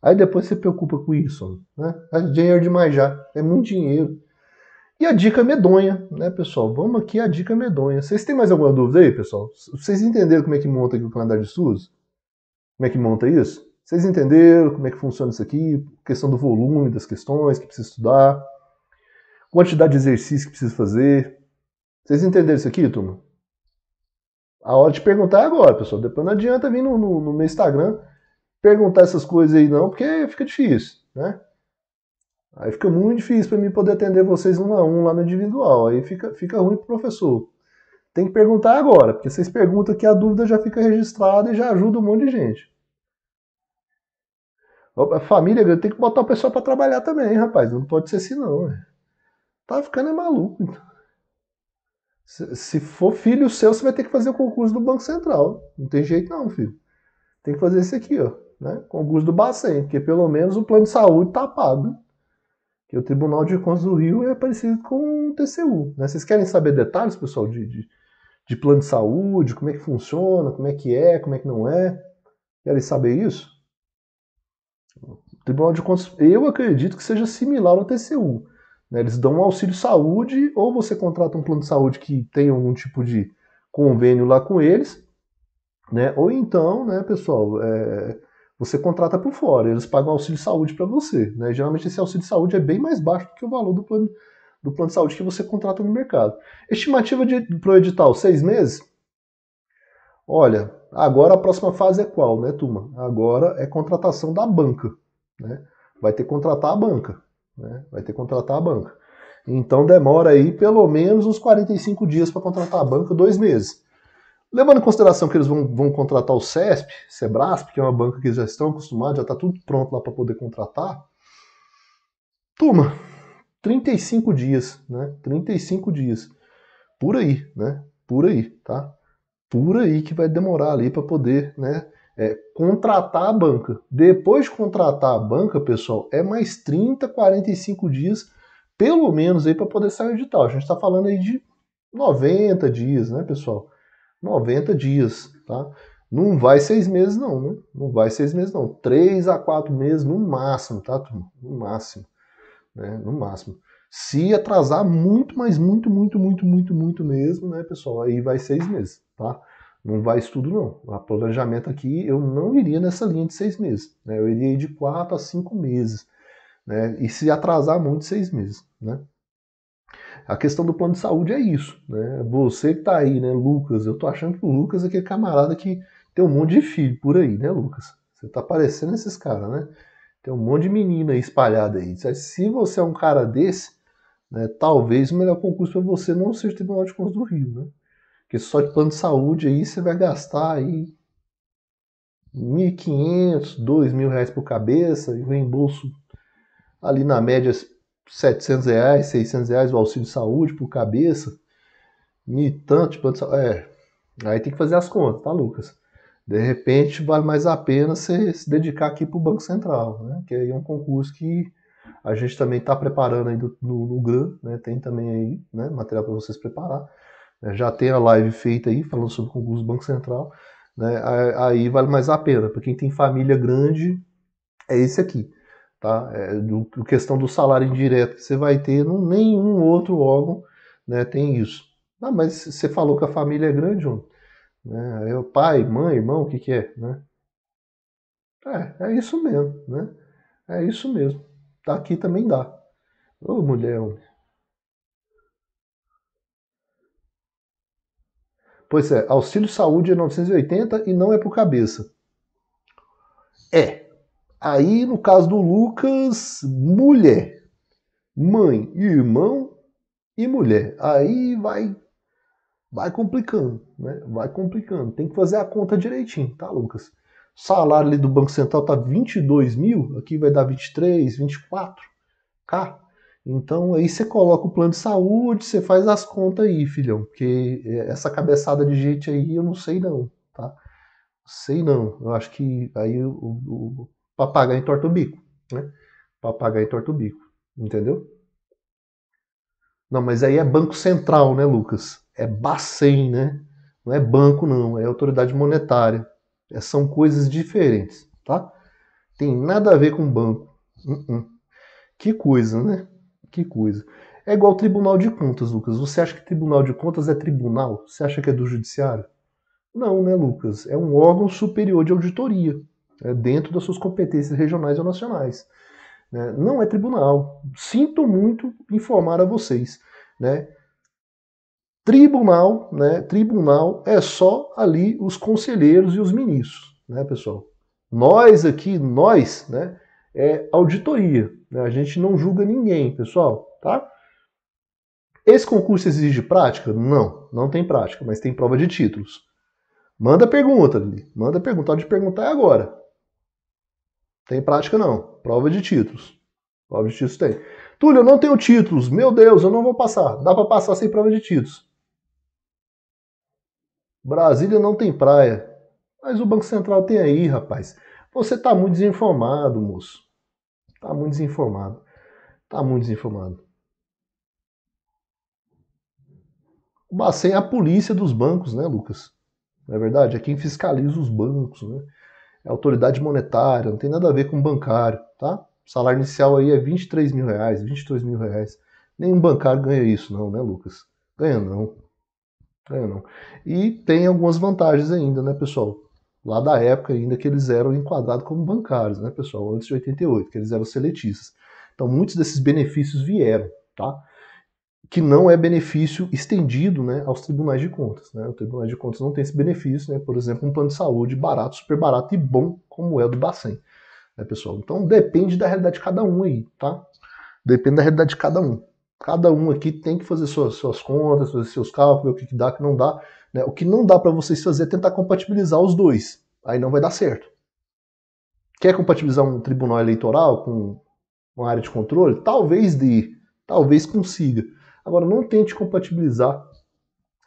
Aí depois você preocupa com isso, né? É dinheiro demais já. É muito dinheiro. E a dica medonha, né, pessoal? Vamos aqui a dica medonha. Vocês têm mais alguma dúvida aí, pessoal? Vocês entenderam como é que monta aqui o calendário de SUS? Como é que monta isso? Vocês entenderam como é que funciona isso aqui? Questão do volume das questões que precisa estudar, quantidade de exercícios que precisa fazer. Vocês entenderam isso aqui, turma? A hora de perguntar é agora, pessoal. Depois não adianta vir no, no, no meu Instagram perguntar essas coisas aí, não, porque fica difícil, né? Aí fica muito difícil para mim poder atender vocês um a um lá no individual. Aí fica, fica ruim pro professor. Tem que perguntar agora, porque vocês perguntam que a dúvida já fica registrada e já ajuda um monte de gente. A família tem que botar o pessoal para trabalhar também, hein, rapaz. Não pode ser assim, não. Né? Tá ficando é maluco. Então. Se for filho seu, você vai ter que fazer o concurso do Banco Central. Não tem jeito não, filho. Tem que fazer esse aqui, ó. Né? Concurso do Bacen, porque pelo menos o plano de saúde tá pago. Que o Tribunal de Contas do Rio é parecido com o TCU. Né? Vocês querem saber detalhes, pessoal, de, de, de plano de saúde, como é que funciona, como é que é, como é que não é? Querem saber isso? O Tribunal de Contas, eu acredito que seja similar ao TCU. Né? Eles dão um auxílio saúde, ou você contrata um plano de saúde que tem algum tipo de convênio lá com eles, né? Ou então, né, pessoal, é, você contrata por fora, eles pagam auxílio saúde para você. Né? Geralmente esse auxílio saúde é bem mais baixo do que o valor do plano, do plano de saúde que você contrata no mercado. Estimativa para o edital, seis meses? Olha, agora a próxima fase é qual, né, turma? Agora é contratação da banca. Né? Vai ter que contratar a banca. Né? Vai ter que contratar a banca. Então demora aí pelo menos uns 45 dias para contratar a banca, dois meses. Levando em consideração que eles vão, vão contratar o CESP, Sebrasp, que é uma banca que eles já estão acostumados, já está tudo pronto lá para poder contratar. Turma, 35 dias, né? 35 dias. Por aí, né? Por aí, tá? Por aí que vai demorar ali para poder, né? é, contratar a banca. Depois de contratar a banca, pessoal, é mais 30, 45 dias, pelo menos, aí para poder sair o edital. A gente está falando aí de 90 dias, né, pessoal? 90 dias, tá? Não vai seis meses, não, né? Não vai seis meses, não. Três a quatro meses no máximo, tá, turma? No máximo. Né? No máximo. Se atrasar muito, mas muito, muito, muito, muito, muito mesmo, né, pessoal? Aí vai seis meses, tá? Não vai estudo, não. O planejamento aqui, eu não iria nessa linha de seis meses. Né? Eu iria de quatro a cinco meses. Né? E se atrasar muito, seis meses. Né? A questão do plano de saúde é isso. Né? Você que tá aí, né, Lucas? Eu tô achando que o Lucas é aquele camarada que tem um monte de filho por aí, né, Lucas? Você tá parecendo esses caras, né? Tem um monte de menina aí espalhada aí. Se você é um cara desse, né, talvez o melhor concurso para você não seja o Tribunal de Contas do Rio, né? Porque só de plano de saúde aí você vai gastar aí 1.500, 2.000 reais por cabeça e o reembolso ali na média 700 reais, 600 reais o auxílio saúde por cabeça. e tanto de plano de saúde. É, aí tem que fazer as contas, tá, Lucas? De repente vale mais a pena você se dedicar aqui para o Banco Central, né? Que aí é um concurso que a gente também está preparando aí do, no, no GRAM, né? Tem também aí né, material para vocês preparar. Né? Já tem a live feita aí, falando sobre o concurso do Banco Central, né? aí vale mais a pena. Para quem tem família grande, é esse aqui. Tá? É, do, questão do salário indireto que você vai ter, não, nenhum outro órgão né, tem isso. Ah, mas você falou que a família é grande, João. Né? Eu, é pai, mãe, irmão, o que, que é? Né? É, é isso mesmo, né? É isso mesmo. Tá aqui também dá. Ô, mulher, homem. Pois é, auxílio saúde é 980 e não é por cabeça. É. Aí, no caso do Lucas, mulher, mãe e irmão e mulher. Aí vai vai complicando, né? Vai complicando. Tem que fazer a conta direitinho, tá, Lucas? salário ali do Banco Central tá 22 mil, aqui vai dar 23, 24k. Então aí você coloca o plano de saúde, você faz as contas aí, filhão, porque é, essa cabeçada de gente aí eu não sei não, tá? Sei não. Eu acho que aí o, o, o papagaio entorta o bico, né? Papagaio entorta o bico, entendeu? Não, mas aí é Banco Central, né, Lucas? É Bacen, né? Não é banco não, é autoridade monetária. É, são coisas diferentes, tá? Tem nada a ver com banco. Uh -uh. Que coisa, né? que coisa. É igual Tribunal de Contas, Lucas. Você acha que Tribunal de Contas é tribunal? Você acha que é do Judiciário? Não, né, Lucas? É um órgão superior de auditoria, né, dentro das suas competências regionais ou nacionais. Né? Não é tribunal. Sinto muito informar a vocês. Né? Tribunal, né? Tribunal é só ali os conselheiros e os ministros, né, pessoal? Nós aqui, nós, né? É auditoria. Né? A gente não julga ninguém, pessoal, tá? Esse concurso exige prática? Não, não tem prática, mas tem prova de títulos. Manda pergunta, manda perguntar de perguntar é agora. Tem prática não, prova de títulos. Prova de títulos tem. Túlio, eu não tenho títulos. Meu Deus, eu não vou passar. Dá para passar sem prova de títulos. Brasília não tem praia. Mas o Banco Central tem aí, rapaz. Você tá muito desinformado, moço tá muito desinformado. tá muito desinformado. O Bacen é a polícia dos bancos, né, Lucas? Não é verdade? É quem fiscaliza os bancos, né? É autoridade monetária, não tem nada a ver com bancário, tá? O salário inicial aí é 23 mil reais, 22 mil reais. Nenhum bancário ganha isso não, né, Lucas? Ganha não. Ganha não. E tem algumas vantagens ainda, né, pessoal? lá da época ainda que eles eram enquadrados como bancários, né, pessoal, antes de 88, que eles eram seletistas. Então muitos desses benefícios vieram, tá? Que não é benefício estendido, né, aos tribunais de contas, né? O tribunal de contas não tem esse benefício, né? Por exemplo, um plano de saúde barato, super barato e bom como é o do Bacen, né, pessoal? Então depende da realidade de cada um aí, tá? Depende da realidade de cada um. Cada um aqui tem que fazer suas, suas contas, fazer seus cálculos, ver o que, que dá, o que não dá né? O que não dá para vocês fazer é tentar compatibilizar os dois. Aí não vai dar certo. Quer compatibilizar um tribunal eleitoral com uma área de controle? Talvez dê, talvez consiga. Agora, não tente compatibilizar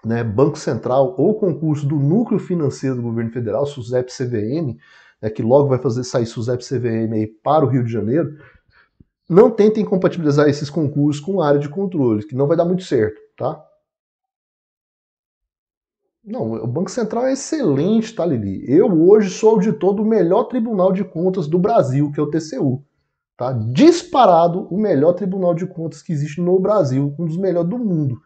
né, Banco Central ou concurso do núcleo financeiro do governo federal, SUSEP CVM, né, que logo vai fazer sair SUSEP CVM aí para o Rio de Janeiro. Não tentem compatibilizar esses concursos com a área de controle, que não vai dar muito certo, tá? Não, o Banco Central é excelente, tá, Lili? Eu hoje sou auditor do melhor Tribunal de Contas do Brasil, que é o TCU. Tá? Disparado o melhor Tribunal de Contas que existe no Brasil, um dos melhores do mundo.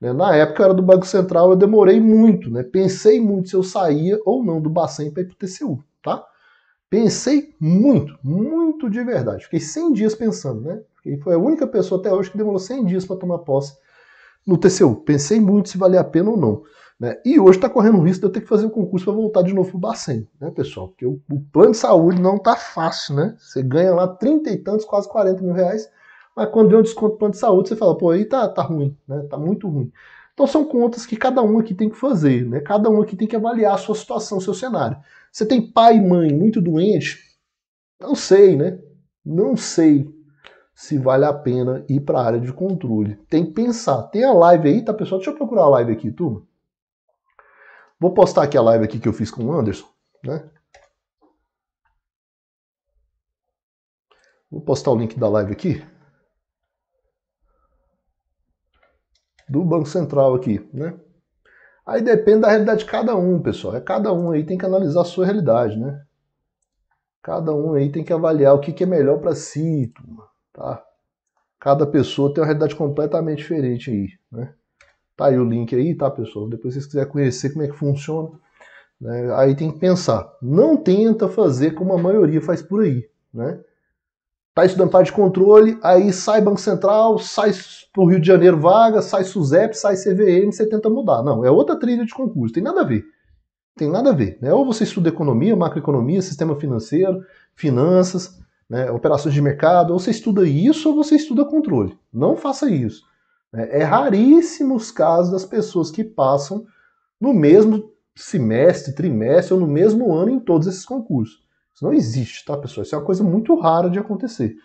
Né? Na época eu era do Banco Central, eu demorei muito, né? Pensei muito se eu saía ou não do Bacen para ir pro TCU, tá? Pensei muito, muito de verdade. Fiquei 100 dias pensando, né? Fiquei, foi a única pessoa até hoje que demorou 100 dias para tomar posse no TCU. Pensei muito se valia a pena ou não. Né? E hoje está correndo o risco de eu ter que fazer o um concurso para voltar de novo para o Bacen, né, pessoal? Porque o, o, plano de saúde não está fácil, né? Você ganha lá trinta e tantos, quase 40 mil reais, mas quando vem um desconto do plano de saúde, você fala, pô, aí tá, tá ruim, né? Tá muito ruim. Então são contas que cada um aqui tem que fazer, né? Cada um aqui tem que avaliar a sua situação, o seu cenário. Você tem pai e mãe muito doente? Não sei, né? Não sei se vale a pena ir para a área de controle. Tem que pensar. Tem a live aí, tá, pessoal? Deixa eu procurar a live aqui, turma. Vou postar aqui a live aqui que eu fiz com o Anderson, né? Vou postar o link da live aqui. Do Banco Central aqui, né? Aí depende da realidade de cada um, pessoal. É cada um aí tem que analisar a sua realidade, né? Cada um aí tem que avaliar o que, que é melhor para si, tá? Cada pessoa tem uma realidade completamente diferente aí, né? Tá aí o link aí, tá, pessoal? Depois se vocês quiserem conhecer como é que funciona, né? aí tem que pensar. Não tenta fazer como a maioria faz por aí, né? Tá estudando parte de controle, aí sai Banco Central, sai pro Rio de Janeiro vaga, sai SUSEP, sai CVM, você tenta mudar. Não, é outra trilha de concurso, tem nada a ver. Tem nada a ver, né? Ou você estuda economia, macroeconomia, sistema financeiro, finanças, né, operações de mercado, ou você estuda isso ou você estuda controle. Não faça isso. É, é raríssimo os casos das pessoas que passam no mesmo semestre, trimestre ou no mesmo ano em todos esses concursos. Isso não existe, tá, pessoal? Isso é uma coisa muito rara de acontecer.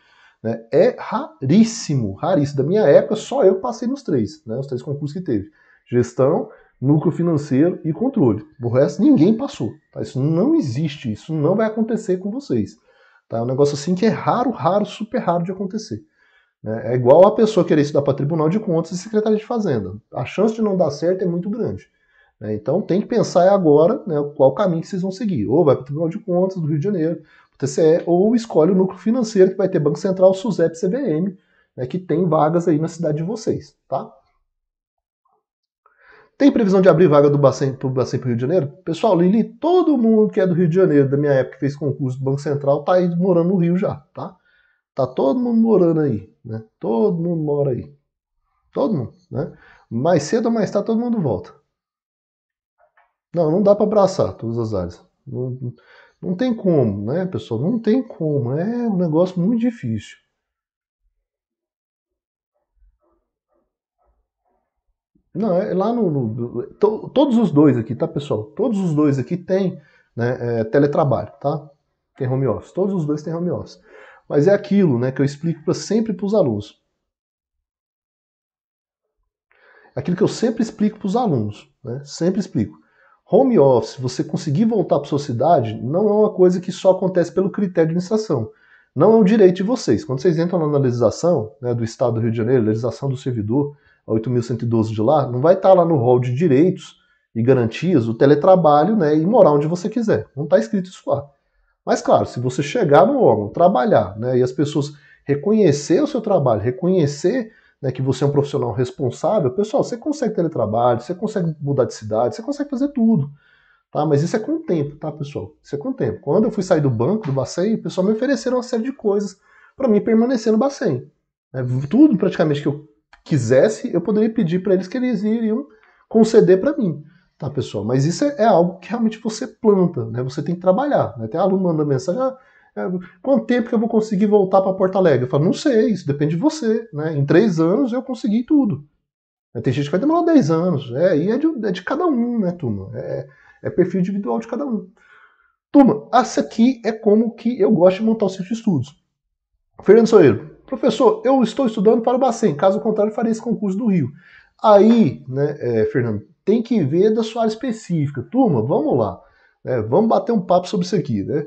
Né? É raríssimo, raríssimo. Da minha época, só eu passei nos três, né? Os três concursos que teve. Gestão, núcleo financeiro e controle. O resto ninguém passou. Tá? Isso não existe, isso não vai acontecer com vocês. Tá? É um negócio assim que é raro, raro, super raro de acontecer. Né? É igual a pessoa querer estudar para Tribunal de Contas e Secretaria de Fazenda. A chance de não dar certo é muito grande. Né? Então tem que pensar agora né, qual caminho que vocês vão seguir. Ou vai para o Tribunal de Contas do Rio de Janeiro, TCE, ou escolhe o núcleo financeiro que vai ter Banco Central, SUSEP, CBM, né, que tem vagas aí na cidade de vocês, tá? Tem previsão de abrir vaga do Bacen para o Bacen Rio de Janeiro? Pessoal, Lili, todo mundo que é do Rio de Janeiro, da minha época que fez concurso do Banco Central, tá aí morando no Rio já, tá? Tá todo mundo morando aí. Né? Todo mundo mora aí. Todo mundo. Né? Mais cedo ou mais tarde, todo mundo volta. Não, não dá para abraçar todas as áreas. Não, não tem como, né, pessoal? Não tem como. É um negócio muito difícil. Não, é lá no. no to, todos os dois aqui, tá, pessoal? Todos os dois aqui tem né, é, teletrabalho, tá? Tem home office. Todos os dois têm home office. Mas é aquilo né, que eu explico pra, sempre para os alunos. Aquilo que eu sempre explico para os alunos. Né? Sempre explico. Home office, você conseguir voltar para sua cidade, não é uma coisa que só acontece pelo critério de administração. Não é um direito de vocês. Quando vocês entram na legislação né, do Estado do Rio de Janeiro, legislação do servidor, a 8.112 de lá, não vai estar tá lá no rol de direitos e garantias o teletrabalho né, e morar onde você quiser. Não está escrito isso lá. Mas claro, se você chegar no órgão, trabalhar, né, e as pessoas reconhecer o seu trabalho, reconhecer né, que você é um profissional responsável, pessoal, você consegue teletrabalho, você consegue mudar de cidade, você consegue fazer tudo. Tá? Mas isso é com o tempo, tá, pessoal? Isso é com o tempo. Quando eu fui sair do banco, do Bacen, o pessoal me ofereceram uma série de coisas para mim permanecer no Bacen. Né? tudo praticamente que eu quisesse, eu poderia pedir para eles que eles iriam conceder para mim. Tá, pessoal, mas isso é, é algo que realmente você planta, né? Você tem que trabalhar. Né? Tem aluno manda mensagem, ah, é, quanto tempo que eu vou conseguir voltar para Porto Alegre? Eu falo, não sei, isso depende de você. Né? Em três anos eu consegui tudo. Né? Tem gente que vai demorar dez anos. É, e é de, é de cada um, né, turma? É, é, é, perfil individual de cada um. Turma, essa aqui é como que eu gosto de montar o centro de estudos. Fernando Soeiro, professor, eu estou estudando para o Bacen, caso contrário, farei esse concurso do Rio. Aí, né, é, Fernando, tem que ver da sua área específica. Turma, vamos lá. É, Vamos bater um papo sobre isso aqui, né?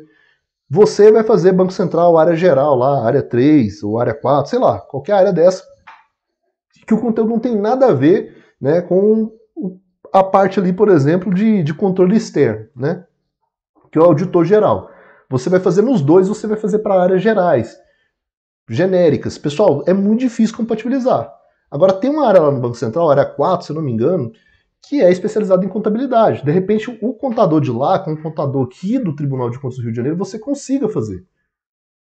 Você vai fazer Banco Central, área geral lá, área 3 ou área 4, sei lá, qualquer área dessa, que o conteúdo não tem nada a ver né, com a parte ali, por exemplo, de, de controle externo, né? Que é o auditor geral. Você vai fazer nos dois, você vai fazer para áreas gerais, genéricas. Pessoal, é muito difícil compatibilizar. Agora, tem uma área lá no Banco Central, área 4, se eu não me engano, que é especializado em contabilidade. De repente, o contador de lá, com o contador aqui do Tribunal de Contas do Rio de Janeiro, você consiga fazer.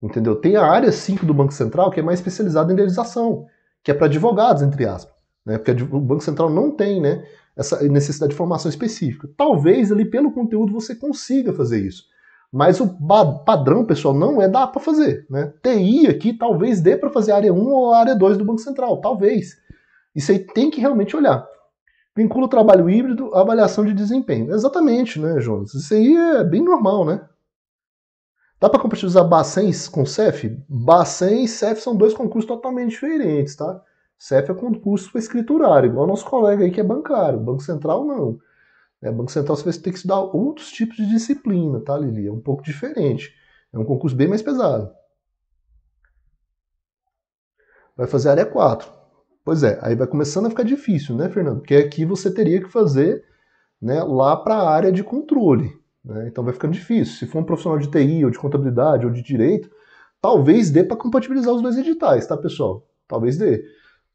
Entendeu? Tem a área 5 do Banco Central, que é mais especializada em indenização, que é para advogados, entre aspas. Né? Porque o Banco Central não tem né, essa necessidade de formação específica. Talvez ali pelo conteúdo você consiga fazer isso. Mas o padrão, pessoal, não é dá para fazer. Né? TI aqui talvez dê para fazer área 1 ou área 2 do Banco Central, talvez. Isso aí tem que realmente olhar. Vincula o trabalho híbrido à avaliação de desempenho. Exatamente, né, Jonas? Isso aí é bem normal, né? Dá para compatibilizar Bacens com CEF? Bacen e CEF são dois concursos totalmente diferentes, tá? CEF é concurso escriturário, igual nosso colega aí que é bancário. Banco Central não. É, Banco Central você vai ter que estudar outros tipos de disciplina, tá, Lili? É um pouco diferente. É um concurso bem mais pesado. Vai fazer área 4. Pois é, aí vai começando a ficar difícil, né, Fernando? Porque aqui você teria que fazer né, lá para a área de controle. Né? Então vai ficando difícil. Se for um profissional de TI, ou de contabilidade, ou de direito, talvez dê para compatibilizar os dois editais, tá, pessoal? Talvez dê.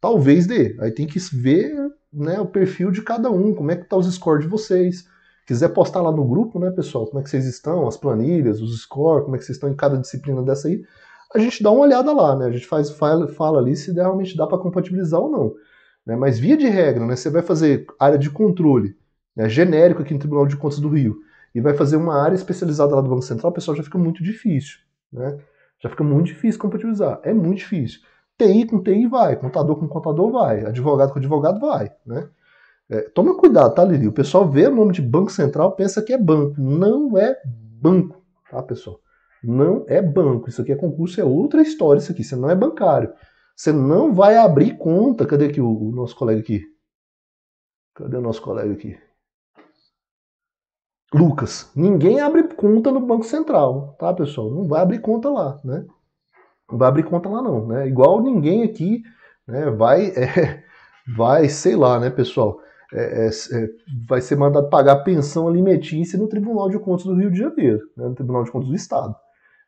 Talvez dê. Aí tem que ver né, o perfil de cada um, como é que tá os scores de vocês. Quiser postar lá no grupo, né, pessoal, como é que vocês estão, as planilhas, os scores, como é que vocês estão em cada disciplina dessa aí, a gente dá uma olhada lá, né? A gente faz fala, fala ali se realmente dá para compatibilizar ou não. Né? Mas via de regra, né, você vai fazer área de controle né, genérico aqui no Tribunal de Contas do Rio e vai fazer uma área especializada lá do Banco Central, O pessoal, já fica muito difícil, né? Já fica muito difícil compatibilizar, é muito difícil. TI com TI vai, contador com contador vai, advogado com advogado vai, né? É, toma cuidado, tá, Lili? O pessoal vê o nome de Banco Central, pensa que é banco. Não é banco, tá, pessoal? não é banco. Isso aqui é concurso, é outra história isso aqui. Você não é bancário. Você não vai abrir conta. Cadê aqui o, o nosso colega aqui? Cadê o nosso colega aqui? Lucas, ninguém abre conta no Banco Central, tá, pessoal? Não vai abrir conta lá, né? Não vai abrir conta lá não, né? Igual ninguém aqui, né, vai, é, vai, sei lá, né, pessoal, é, é, é vai ser mandado pagar pensão alimentícia no Tribunal de Contas do Rio de Janeiro, né, no Tribunal de Contas do Estado.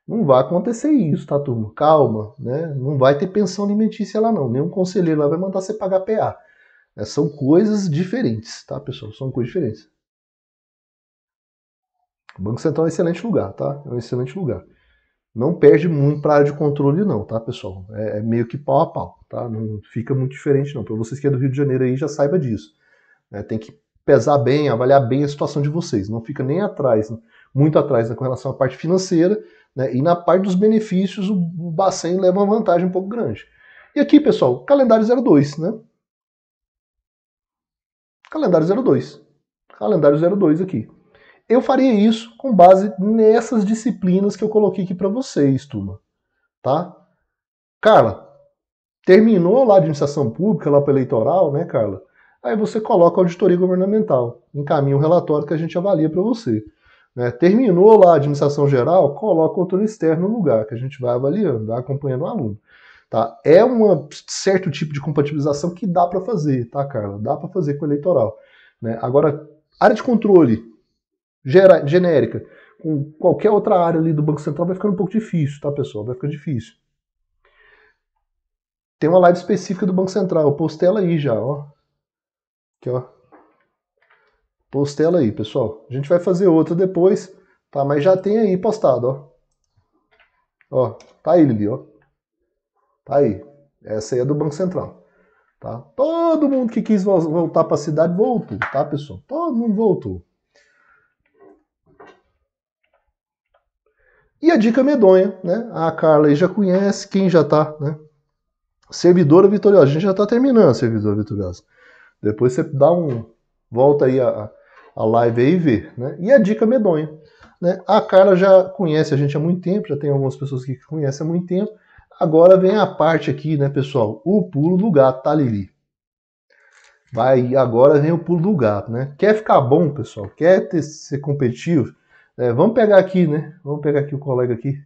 Não vai acontecer isso, tá, turma? Calma, né? Não vai ter pensão alimentícia lá, não. Nenhum conselheiro lá vai mandar você pagar PA. É, são coisas diferentes, tá, pessoal? São coisas diferentes. O Banco Central é um excelente lugar, tá? É um excelente lugar. Não perde muito para a área de controle, não, tá, pessoal? É, é, meio que pau a pau, tá? Não fica muito diferente, não. Para vocês que é do Rio de Janeiro aí, já saiba disso. É, tem que pesar bem, avaliar bem a situação de vocês. Não fica nem atrás, muito atrás né, com relação à parte financeira né? E na parte dos benefícios, o Bacen leva uma vantagem um pouco grande. E aqui, pessoal, calendário 02, né? Calendário 02. Calendário 02 aqui. Eu faria isso com base nessas disciplinas que eu coloquei aqui para vocês, turma. Tá? Carla, terminou lá a administração pública, lá para eleitoral, né, Carla? Aí você coloca a auditoria governamental, encaminha o um relatório que a gente avalia para você. Né? Terminou lá a administração geral, coloca o controle externo no lugar, que a gente vai avaliando, vai acompanhando o aluno. Tá? É um certo tipo de compatibilização que dá para fazer, tá, Carla? Dá para fazer com o eleitoral. Né? Agora, área de controle gera, genérica com qualquer outra área ali do Banco Central vai ficando um pouco difícil, tá, pessoal? Vai ficar difícil. Tem uma live específica do Banco Central, eu postei ela aí já, ó. Aqui, ó. Postela aí, pessoal. A gente vai fazer outra depois, tá? Mas já tem aí postado, ó. Ó, tá aí, Lili, ó. Tá aí. Essa aí é do Banco Central, tá? Todo mundo que quis voltar para a cidade voltou, tá, pessoal? Todo mundo voltou. E a dica medonha, né? A Carla aí já conhece, quem já tá, né? Servidora vitoriosa. A gente já tá terminando a servidora vitoriosa. Depois você dá um. Volta aí a, a live aí e ver. Né? E a dica medonha. Né? A cara já conhece a gente há muito tempo, já tem algumas pessoas que conhecem há muito tempo. Agora vem a parte aqui, né, pessoal? O pulo do gato, tá, Lili? Vai, agora vem o pulo do gato, né? Quer ficar bom, pessoal? Quer ter, ser competitivo? É, vamos pegar aqui, né? Vamos pegar aqui o colega aqui.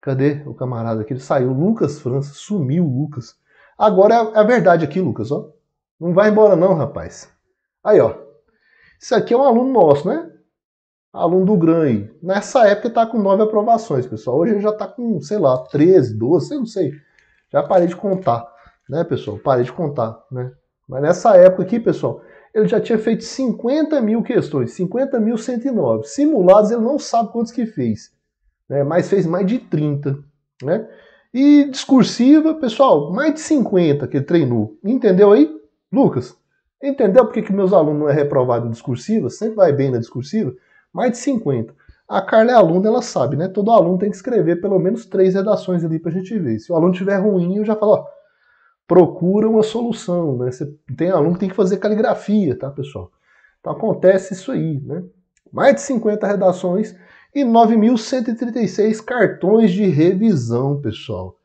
Cadê o camarada aqui? Ele saiu. Lucas França, sumiu Lucas. Agora é é a verdade aqui, Lucas, ó. Não vai embora não, rapaz. Aí, ó. Isso aqui é um aluno nosso, né? Aluno do Grande. Nessa época está com nove aprovações, pessoal. Hoje ele já está com, sei lá, 13, 12, não sei. Já parei de contar, né, pessoal? Parei de contar, né? Mas nessa época aqui, pessoal, ele já tinha feito 50 mil questões, 50.109. Simulados ele não sabe quantos que fez, né? mas fez mais de 30. Né? E discursiva, pessoal, mais de 50 que ele treinou. Entendeu aí, Lucas? Entendeu porque que meus alunos não é reprovado em discursiva? Sempre vai bem na discursiva? Mais de 50. A Carla é aluna, ela sabe, né? Todo aluno tem que escrever pelo menos três redações ali pra gente ver. Se o aluno tiver ruim, eu já falo, ó, procura uma solução, né? Você tem aluno que tem que fazer caligrafia, tá, pessoal? Então acontece isso aí, né? Mais de 50 redações e 9.136 cartões de revisão, pessoal.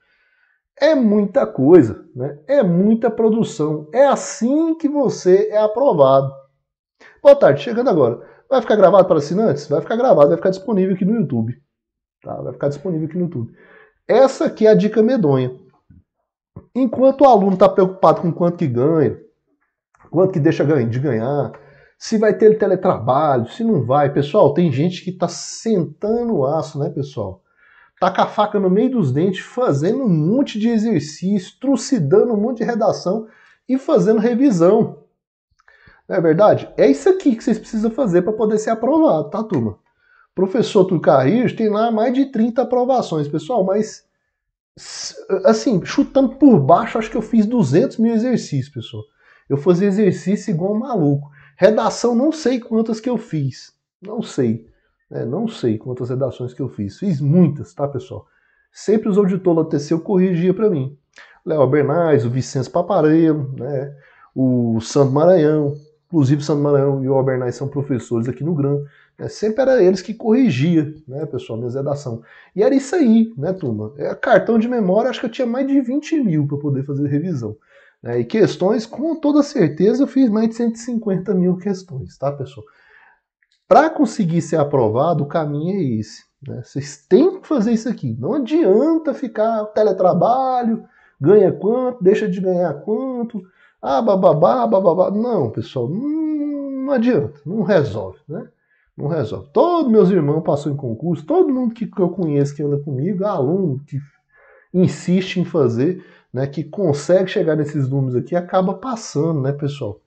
É muita coisa, né? é muita produção. É assim que você é aprovado. Boa tarde, chegando agora. Vai ficar gravado para assinantes? Vai ficar gravado, vai ficar disponível aqui no YouTube. Tá? Vai ficar disponível aqui no YouTube. Essa aqui é a dica medonha. Enquanto o aluno está preocupado com quanto que ganha, quanto que deixa de ganhar, se vai ter teletrabalho, se não vai. Pessoal, tem gente que está sentando o aço, né, pessoal? com a faca no meio dos dentes, fazendo um monte de exercício, trucidando um monte de redação e fazendo revisão. Não é verdade? É isso aqui que vocês precisam fazer para poder ser aprovado, tá, turma? Professor Tucarrios tem lá mais de 30 aprovações, pessoal, mas assim, chutando por baixo, acho que eu fiz 200 mil exercícios, pessoal. Eu fazia exercício igual um maluco. Redação, não sei quantas que eu fiz. Não sei. Né? não sei quantas redações que eu fiz. Fiz muitas, tá, pessoal? Sempre os auditores do TCU corrigiam para mim. Léo Bernays, o Vicente Paparello, né, o Santo Maranhão. Inclusive, o Maranhão e o Albernaz são professores aqui no GRAM. É, né? sempre era eles que corrigia, né, pessoal, minhas redação. E era isso aí, né, turma? É, cartão de memória, acho que eu tinha mais de 20 mil para poder fazer revisão. É, e questões, com toda certeza, eu fiz mais de 150 mil questões, tá, pessoal? Para conseguir ser aprovado, o caminho é esse. Né? Vocês têm que fazer isso aqui. Não adianta ficar teletrabalho, ganha quanto, deixa de ganhar quanto, ah, bababá, bababá. Não, pessoal, não, adianta, não resolve, né? Não resolve. Todos meus irmãos passou em concurso, todo mundo que, eu conheço que anda comigo, aluno que insiste em fazer, né, que consegue chegar nesses números aqui, acaba passando, né, pessoal?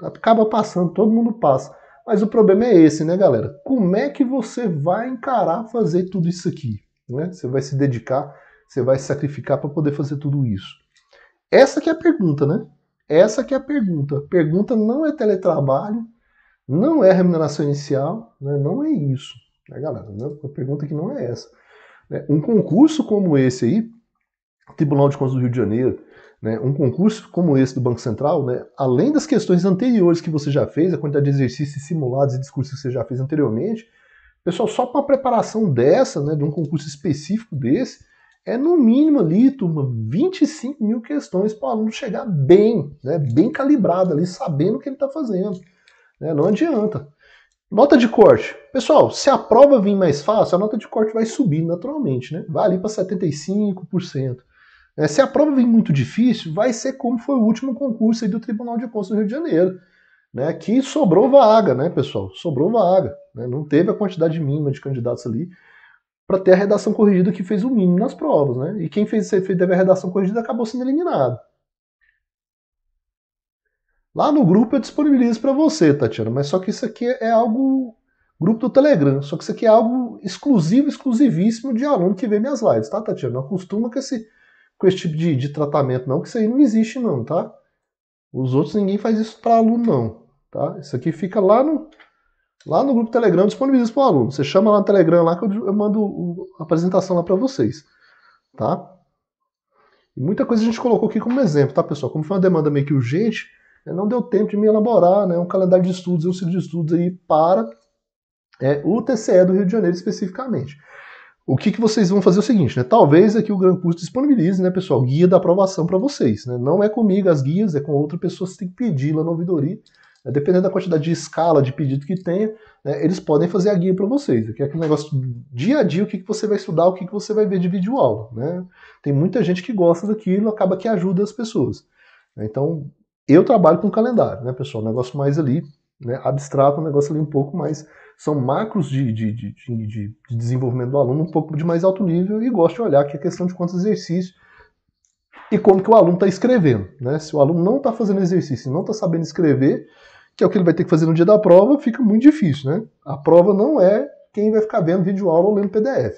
Acaba passando, todo mundo passa. Mas o problema é esse, né, galera? Como é que você vai encarar fazer tudo isso aqui? Né? Você vai se dedicar, você vai se sacrificar para poder fazer tudo isso? Essa que é a pergunta, né? Essa que é a pergunta. Pergunta não é teletrabalho, não é remuneração inicial, né? não é isso, né, galera? É a pergunta que não é essa. Né? Um concurso como esse aí, Tribunal de Contas do Rio de Janeiro, né? Um concurso como esse do Banco Central, né, além das questões anteriores que você já fez, a quantidade de exercícios simulados e discursos que você já fez anteriormente, pessoal, só para a preparação dessa, né, de um concurso específico desse, é no mínimo ali, turma, 25 mil questões para o aluno chegar bem, né, bem calibrado ali, sabendo o que ele está fazendo. Né, não adianta. Nota de corte. Pessoal, se a prova vir mais fácil, a nota de corte vai subir naturalmente, né? Vai ali para 75%. É, se a prova vem muito difícil, vai ser como foi o último concurso do Tribunal de Contas do Rio de Janeiro, né, que sobrou vaga, né, pessoal? Sobrou vaga. Né, não teve a quantidade mínima de candidatos ali para ter a redação corrigida que fez o mínimo nas provas, né? E quem fez, fez teve a redação corrigida acabou sendo eliminado. Lá no grupo eu disponibilizo para você, Tatiana, mas só que isso aqui é algo grupo do Telegram, só que isso aqui é algo exclusivo, exclusivíssimo de aluno que vê minhas lives, tá, Tatiana? Não acostuma com esse com esse tipo de, de tratamento, não, que isso aí não existe, não, tá? Os outros ninguém faz isso para aluno, não, tá? Isso aqui fica lá no, lá no grupo Telegram, disponibiliza para o aluno. Você chama lá no Telegram lá que eu, eu mando a apresentação lá para vocês, tá? E muita coisa a gente colocou aqui como exemplo, tá, pessoal? Como foi uma demanda meio que urgente, né, não deu tempo de me elaborar, né? Um calendário de estudos, um ciclo de estudos aí para é, o TCE do Rio de Janeiro especificamente o que, que vocês vão fazer é o seguinte, né? Talvez aqui o Gran Curso disponibilize, né, pessoal, guia da aprovação para vocês. Né? Não é comigo as guias, é com outra pessoa, você tem que pedir lá na ouvidoria. Né? Dependendo da quantidade de escala de pedido que tenha, né, eles podem fazer a guia para vocês. Aqui é aquele negócio dia a dia, o que, que você vai estudar, o que, que você vai ver de vídeo aula. Né? Tem muita gente que gosta daquilo, acaba que ajuda as pessoas. Né? Então, eu trabalho com calendário, né, pessoal? Um negócio mais ali, né, abstrato, um negócio ali um pouco mais são macros de, de, de, de, desenvolvimento do aluno um pouco de mais alto nível e gosto de olhar que é questão de quantos exercícios e como que o aluno está escrevendo. Né? Se o aluno não está fazendo exercício e não está sabendo escrever, que é o que ele vai ter que fazer no dia da prova, fica muito difícil. Né? A prova não é quem vai ficar vendo vídeo aula ou lendo PDF.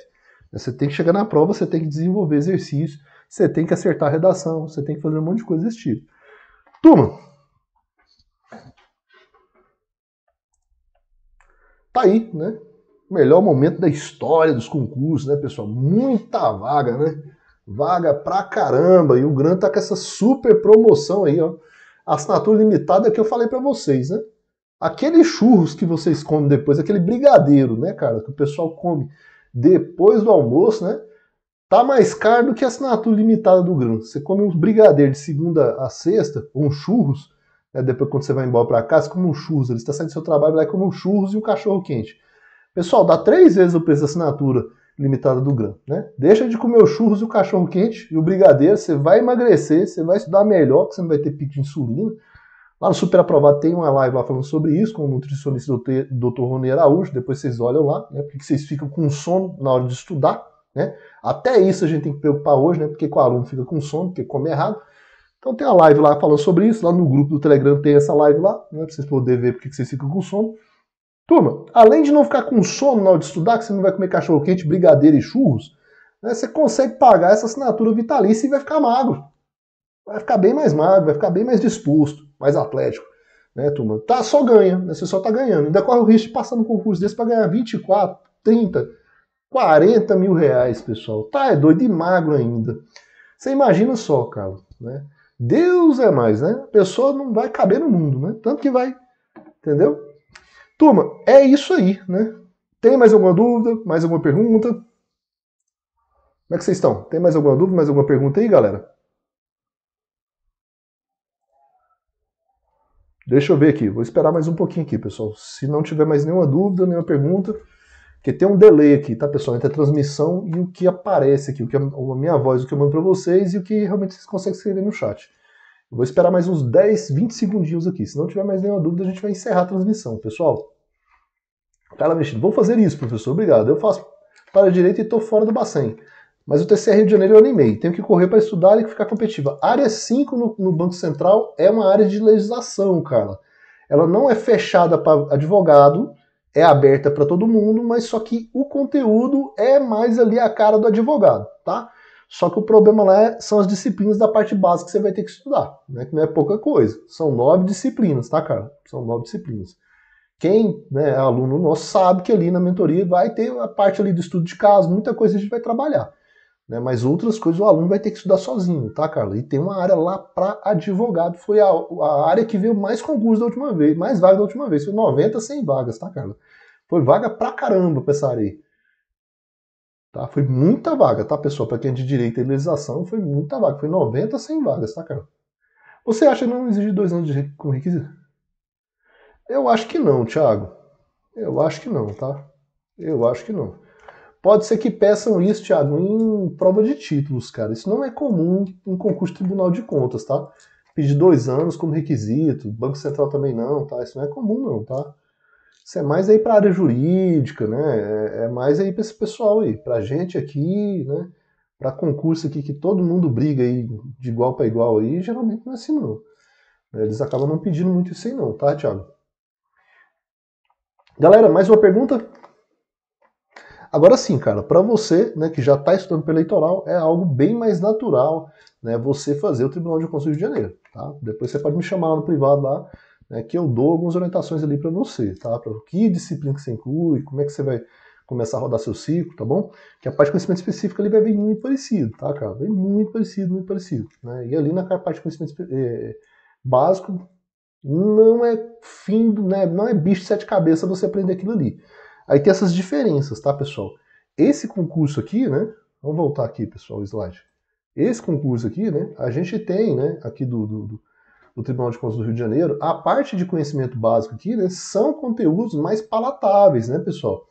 Você tem que chegar na prova, você tem que desenvolver exercício, você tem que acertar a redação, você tem que fazer um monte de coisa desse tipo. Turma, tá aí, né? Melhor momento da história dos concursos, né, pessoal? Muita vaga, né? Vaga pra caramba. E o Gran tá com essa super promoção aí, ó. Assinatura limitada é que eu falei para vocês, né? Aqueles churros que vocês comem depois, aquele brigadeiro, né, cara, que o pessoal come depois do almoço, né? Tá mais caro do que a assinatura limitada do Gran. Você come uns brigadeiros de segunda a sexta, ou uns churros, né, depois quando você vai embora para casa, como um churros, ele está saindo do seu trabalho, vai como um churros e um cachorro quente. Pessoal, dá três vezes o preço da assinatura limitada do grão, Né? Deixa de comer o churros e o cachorro quente e o brigadeiro, você vai emagrecer, você vai estudar melhor, que você não vai ter pico de insulina. Lá no Super Aprovado tem uma live lá falando sobre isso, com o nutricionista Dr. Rony Araújo, depois vocês olham lá, né? Porque vocês ficam com sono na hora de estudar, né? Até isso a gente tem que preocupar hoje, né? Porque o aluno fica com sono, porque come errado. Então tem a live lá falando sobre isso, lá no grupo do Telegram tem essa live lá, né, pra vocês poderem ver porque que vocês ficam com sono. Turma, além de não ficar com sono na hora de estudar, que você não vai comer cachorro quente, brigadeiro e churros, né, você consegue pagar essa assinatura vitalícia e vai ficar magro. Vai ficar bem mais magro, vai ficar bem mais disposto, mais atlético. Né, turma? Tá, só ganha, né, você só tá ganhando. Ainda corre o risco de passar num concurso desse para ganhar 24, 30, 40 mil reais, pessoal. Tá, é doido e magro ainda. Você imagina só, Carlos, né? Deus é mais, né? A pessoa não vai caber no mundo, né? Tanto que vai, entendeu? Turma, é isso aí, né? Tem mais alguma dúvida? Mais alguma pergunta? Como é que vocês estão? Tem mais alguma dúvida? Mais alguma pergunta aí, galera? Deixa eu ver aqui, vou esperar mais um pouquinho aqui, pessoal. Se não tiver mais nenhuma dúvida, nenhuma pergunta, porque tem um delay aqui, tá, pessoal? Entre a transmissão e o que aparece aqui, o que a, a minha voz, o que eu mando para vocês e o que realmente vocês conseguem escrever no chat. Eu vou esperar mais uns 10, 20 segundinhos aqui. Se não tiver mais nenhuma dúvida, a gente vai encerrar a transmissão, pessoal. Carla Mexida, vou fazer isso, professor. Obrigado. Eu faço para a direita e estou fora do Bacen. Mas o TCR Rio de Janeiro eu animei. Tenho que correr para estudar e ficar competitiva. área 5 no, no Banco Central é uma área de legislação, Carla. Ela não é fechada para advogado, é aberta para todo mundo, mas só que o conteúdo é mais ali a cara do advogado, tá? Só que o problema lá é, são as disciplinas da parte básica que você vai ter que estudar, né? Que não é pouca coisa. São nove disciplinas, tá, cara? São nove disciplinas. Quem né, é aluno nosso sabe que ali na mentoria vai ter a parte ali do estudo de caso, muita coisa a gente vai trabalhar. Né? Mas outras coisas o aluno vai ter que estudar sozinho, tá, Carla? E tem uma área lá para advogado, foi a, a, área que veio mais concurso da última vez, mais vaga da última vez, foi 90, 100 vagas, tá, Carla? Foi vaga pra caramba pra essa área aí. Tá? Foi muita vaga, tá, pessoal? Para quem é de direito e legislação, foi muita vaga. Foi 90, 100 vagas, tá, Carla? Você acha que não exige dois anos de com requisito? Eu acho que não, Thiago. Eu acho que não, tá? Eu acho que não pode ser que peçam isso, Thiago, em prova de títulos, cara. Isso não é comum em concurso de Tribunal de Contas, tá? Pedir dois anos como requisito, Banco Central também não, tá? Isso não é comum, não, tá? Isso é mais aí para área jurídica, né? É, é mais aí para esse pessoal aí, para gente aqui, né? Para concurso aqui que todo mundo briga aí de igual para igual aí, geralmente não é assim não. É, eles acabam não pedindo muito isso aí não, tá, Thiago? Galera, mais uma pergunta? Agora sim, cara, para você né, que já está estudando para eleitoral, é algo bem mais natural né, você fazer o Tribunal de Rio de Janeiro. Tá? Depois você pode me chamar lá no privado lá, né, que eu dou algumas orientações ali para você, tá? Para que disciplina que você inclui, como é que você vai começar a rodar seu ciclo, tá bom? Que a parte de conhecimento específico ali vai vir muito parecido, tá, cara? Vem muito parecido, muito parecido. Né? E ali na parte de conhecimento é, básico, não é fim, né? Não é bicho de sete cabeças você aprender aquilo ali. Aí tem essas diferenças, tá, pessoal? Esse concurso aqui, né? Vamos voltar aqui, pessoal, o slide. Esse concurso aqui, né? A gente tem, né? Aqui do, do, do Tribunal de Contas do Rio de Janeiro, a parte de conhecimento básico aqui, né? São conteúdos mais palatáveis, né, pessoal?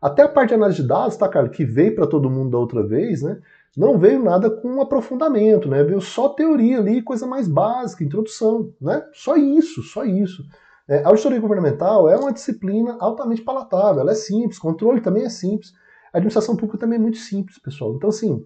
Até a parte de análise de dados, tá, cara? Que veio para todo mundo da outra vez, né? Não veio nada com aprofundamento, né? Veio só teoria ali, coisa mais básica, introdução, né? Só isso, só isso. É, a auditoria governamental é uma disciplina altamente palatável, ela é simples, controle também é simples, a administração pública também é muito simples, pessoal. Então, assim,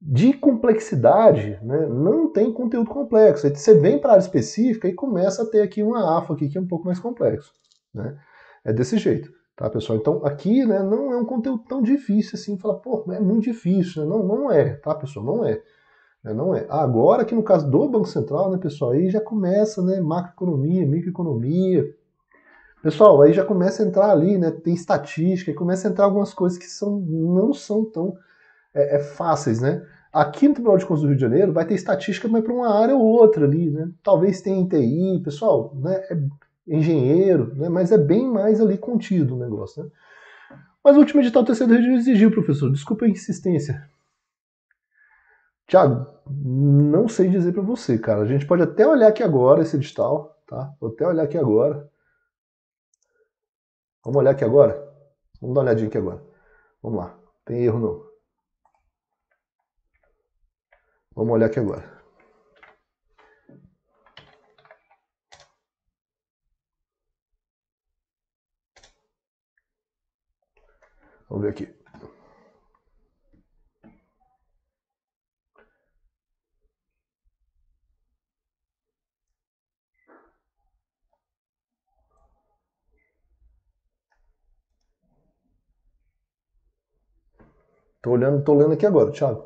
de complexidade, né, não tem conteúdo complexo. você vem para a área específica e começa a ter aqui uma AFA aqui, que é um pouco mais complexo. Né? É desse jeito, tá, pessoal? Então, aqui né, não é um conteúdo tão difícil assim, falar, pô, é muito difícil. Né? Não, não é, tá, pessoal? Não é. Né, não é. Ah, agora que no caso do Banco Central, né, pessoal, aí já começa, né, macroeconomia, microeconomia. Pessoal, aí já começa a entrar ali, né, tem estatística, começa a entrar algumas coisas que são, não são tão é, é fáceis, né. Aqui no Tribunal de Contas do Rio de Janeiro vai ter estatística, mas para uma área ou outra ali, né. Talvez tenha TI, pessoal, né, é engenheiro, né, mas é bem mais ali contido o negócio, né. Mas o último edital do terceiro região exigiu, professor, desculpa a insistência, Tiago, não sei dizer para você, cara. A gente pode até olhar aqui agora esse edital, tá? Vou até olhar aqui agora. Vamos olhar aqui agora? Vamos dar uma olhadinha aqui agora. Vamos lá. Tem erro não. Vamos olhar aqui agora. Vamos ver aqui. Tô olhando, tô lendo aqui agora, Thiago.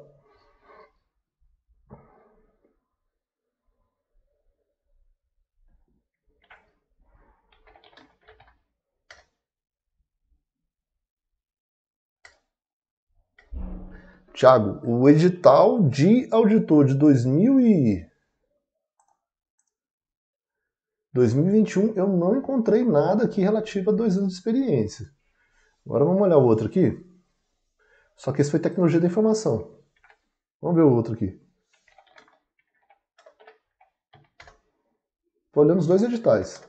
Tiago, o edital de auditor de 2000 e... 2021 eu não encontrei nada aqui relativo a dois anos de experiência. Agora vamos olhar o outro aqui. Só que esse foi tecnologia da informação. Vamos ver o outro aqui. Estou olhando os dois editais.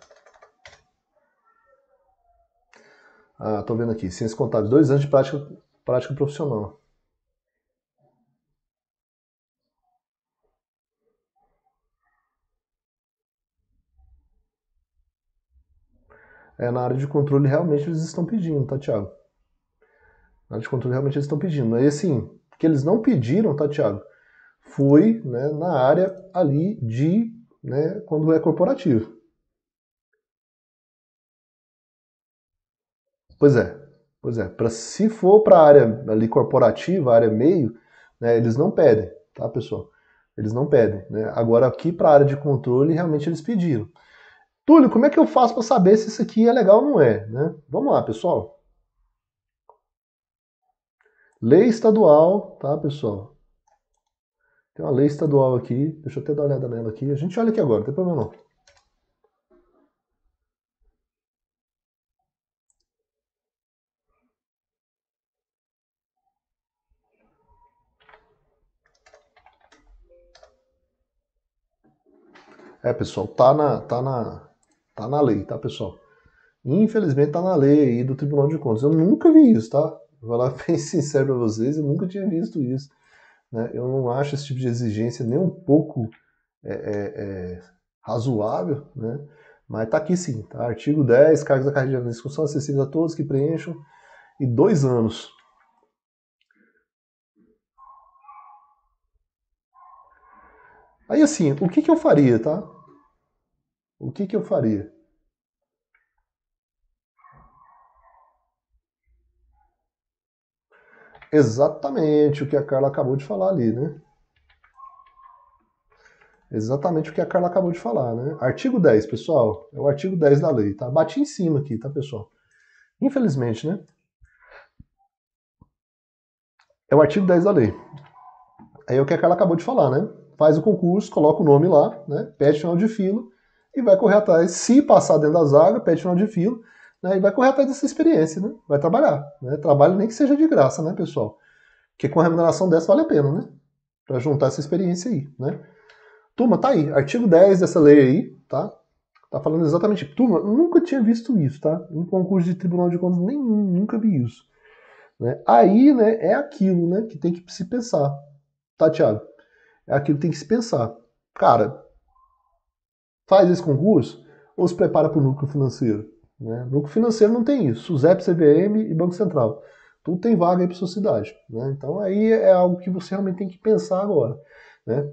Ah, estou vendo aqui. Ciências contábeis, dois anos de prática, prática profissional. É, na área de controle realmente eles estão pedindo, tá, Thiago? área de controle realmente eles estão pedindo. E assim, o que eles não pediram, tá, Thiago? Foi né, na área ali de né, quando é corporativo. Pois é, pois é. Pra, se for para a área ali corporativa, área meio, né, eles não pedem, tá, pessoal? Eles não pedem. Né? Agora aqui para a área de controle, realmente eles pediram. Túlio, como é que eu faço para saber se isso aqui é legal ou não é? Né? Vamos lá, pessoal. Lei estadual, tá, pessoal? Tem uma lei estadual aqui, deixa eu até dar uma olhada nela aqui. A gente olha aqui agora, não tem problema não. É, pessoal, tá na, tá na, tá na lei, tá, pessoal? Infelizmente tá na lei aí do Tribunal de Contas. Eu nunca vi isso, tá? Vou falar bem sincero para vocês, eu nunca tinha visto isso. Né? Eu não acho esse tipo de exigência nem um pouco é, é, é, razoável, né? mas está aqui sim, tá? artigo 10, cargos da carreira de avaliação são acessíveis a todos que preencham e dois anos. Aí assim, o que, que eu faria, tá? O que, que eu faria? Exatamente o que a Carla acabou de falar ali, né? Exatamente o que a Carla acabou de falar, né? Artigo 10, pessoal, é o artigo 10 da lei, tá? Bati em cima aqui, tá, pessoal? Infelizmente, né? É o artigo 10 da lei. É o que a Carla acabou de falar, né? Faz o concurso, coloca o nome lá, né? Pede final de fila e vai correr atrás. Se passar dentro da zaga, pede final de fila né? E vai correr atrás dessa experiência, né? Vai trabalhar. Né? Trabalho nem que seja de graça, né, pessoal? Porque com a remuneração dessa vale a pena, né? Para juntar essa experiência aí, né? Turma, tá aí. Artigo 10 dessa lei aí, tá? Tá falando exatamente. Turma, nunca tinha visto isso, tá? Em concurso de tribunal de contas nenhum, nunca vi isso. Né? Aí, né, é aquilo, né, que tem que se pensar. Tá, Thiago? É aquilo que tem que se pensar. Cara, faz esse concurso ou se prepara para o núcleo financeiro? Né? Banco financeiro não tem isso. SUSEP, CVM e Banco Central. Tudo tem vaga aí para sua cidade. Né? Então aí é algo que você realmente tem que pensar agora. Né?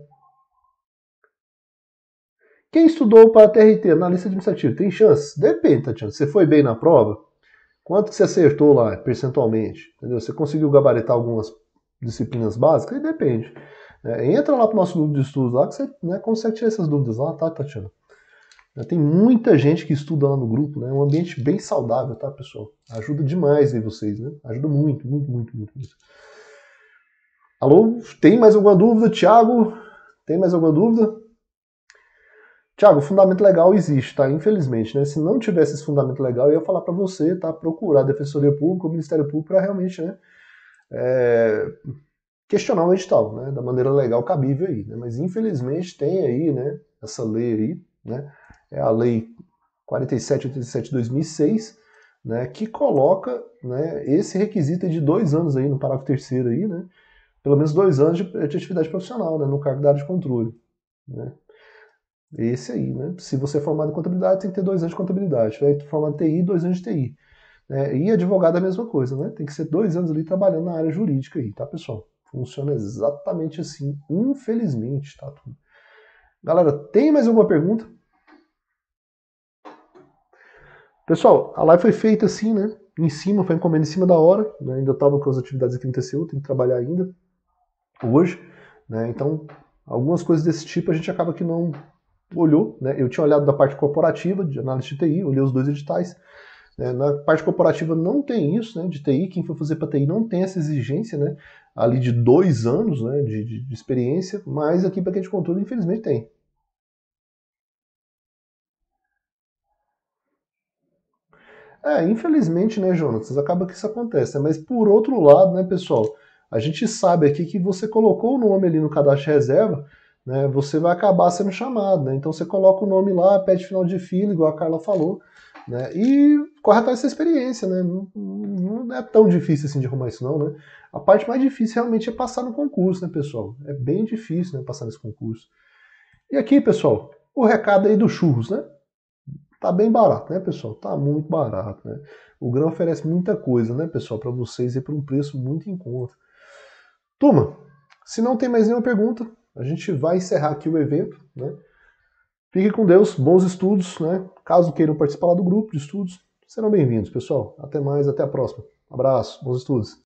Quem estudou para a TRT, analista administrativo, tem chance? Depende, Tatiana. Você foi bem na prova? Quanto que você acertou lá, percentualmente? Entendeu? Você conseguiu gabaritar algumas disciplinas básicas? Aí depende. É, entra lá para o nosso grupo de estudos lá que você né, consegue tirar essas dúvidas lá, tá, Tatiana? Né, tem muita gente que estuda lá no grupo, né? É um ambiente bem saudável, tá, pessoal? Ajuda demais aí vocês, né? Ajuda muito, muito, muito, muito. muito. Alô, tem mais alguma dúvida, Thiago? Tem mais alguma dúvida? Tiago, fundamento legal existe, tá? Infelizmente, né? Se não tivesse esse fundamento legal, eu ia falar para você, tá? Procurar a Defensoria Pública, o Ministério Público, para realmente, né? É... questionar o edital, né? Da maneira legal, cabível aí, né? Mas infelizmente tem aí, né? Essa lei aí, né? é a Lei 4787-2006, né, que coloca né, esse requisito de dois anos aí, no parágrafo terceiro aí, né, pelo menos dois anos de, de atividade profissional né, no cargo da área de controle. Né. Esse aí, né? Se você é formado em contabilidade, tem que ter dois anos de contabilidade. Se é formado em TI, dois anos de TI. É, né. e advogado é a mesma coisa, né? Tem que ser dois anos ali trabalhando na área jurídica aí, tá, pessoal? Funciona exatamente assim, infelizmente, tá? Galera, tem mais alguma pergunta? Pessoal, a live foi feita assim, né? Em cima, foi encomenda em cima da hora. Né? Ainda estava com as atividades aqui no TCU, tem que trabalhar ainda hoje. Né? Então, algumas coisas desse tipo a gente acaba que não olhou. Né? Eu tinha olhado da parte corporativa, de análise de TI, olhei os dois editais. Né? Na parte corporativa não tem isso, né? de TI, quem for fazer para TI não tem essa exigência né? ali de dois anos né? de, de, de experiência, mas aqui para quem é de controle, infelizmente, tem. É, infelizmente, né, Jonas? Acaba que isso acontece. Né? Mas por outro lado, né, pessoal? A gente sabe aqui que você colocou o nome ali no cadastro de reserva, né? Você vai acabar sendo chamado, né? Então você coloca o nome lá, pede final de fila, igual a Carla falou, né? E corre atrás dessa experiência, né? Não, não é tão difícil assim de arrumar isso, não, né? A parte mais difícil realmente é passar no concurso, né, pessoal? É bem difícil, né, passar nesse concurso. E aqui, pessoal, o recado aí do churros, né? Tá bem barato, né, pessoal? Tá muito barato, né? O grão oferece muita coisa, né, pessoal, para vocês e por um preço muito em conta. Turma, se não tem mais nenhuma pergunta, a gente vai encerrar aqui o evento, né? fique com Deus, bons estudos, né? Caso queiram participar lá do grupo de estudos, serão bem-vindos, pessoal. Até mais, até a próxima. abraço, bons estudos.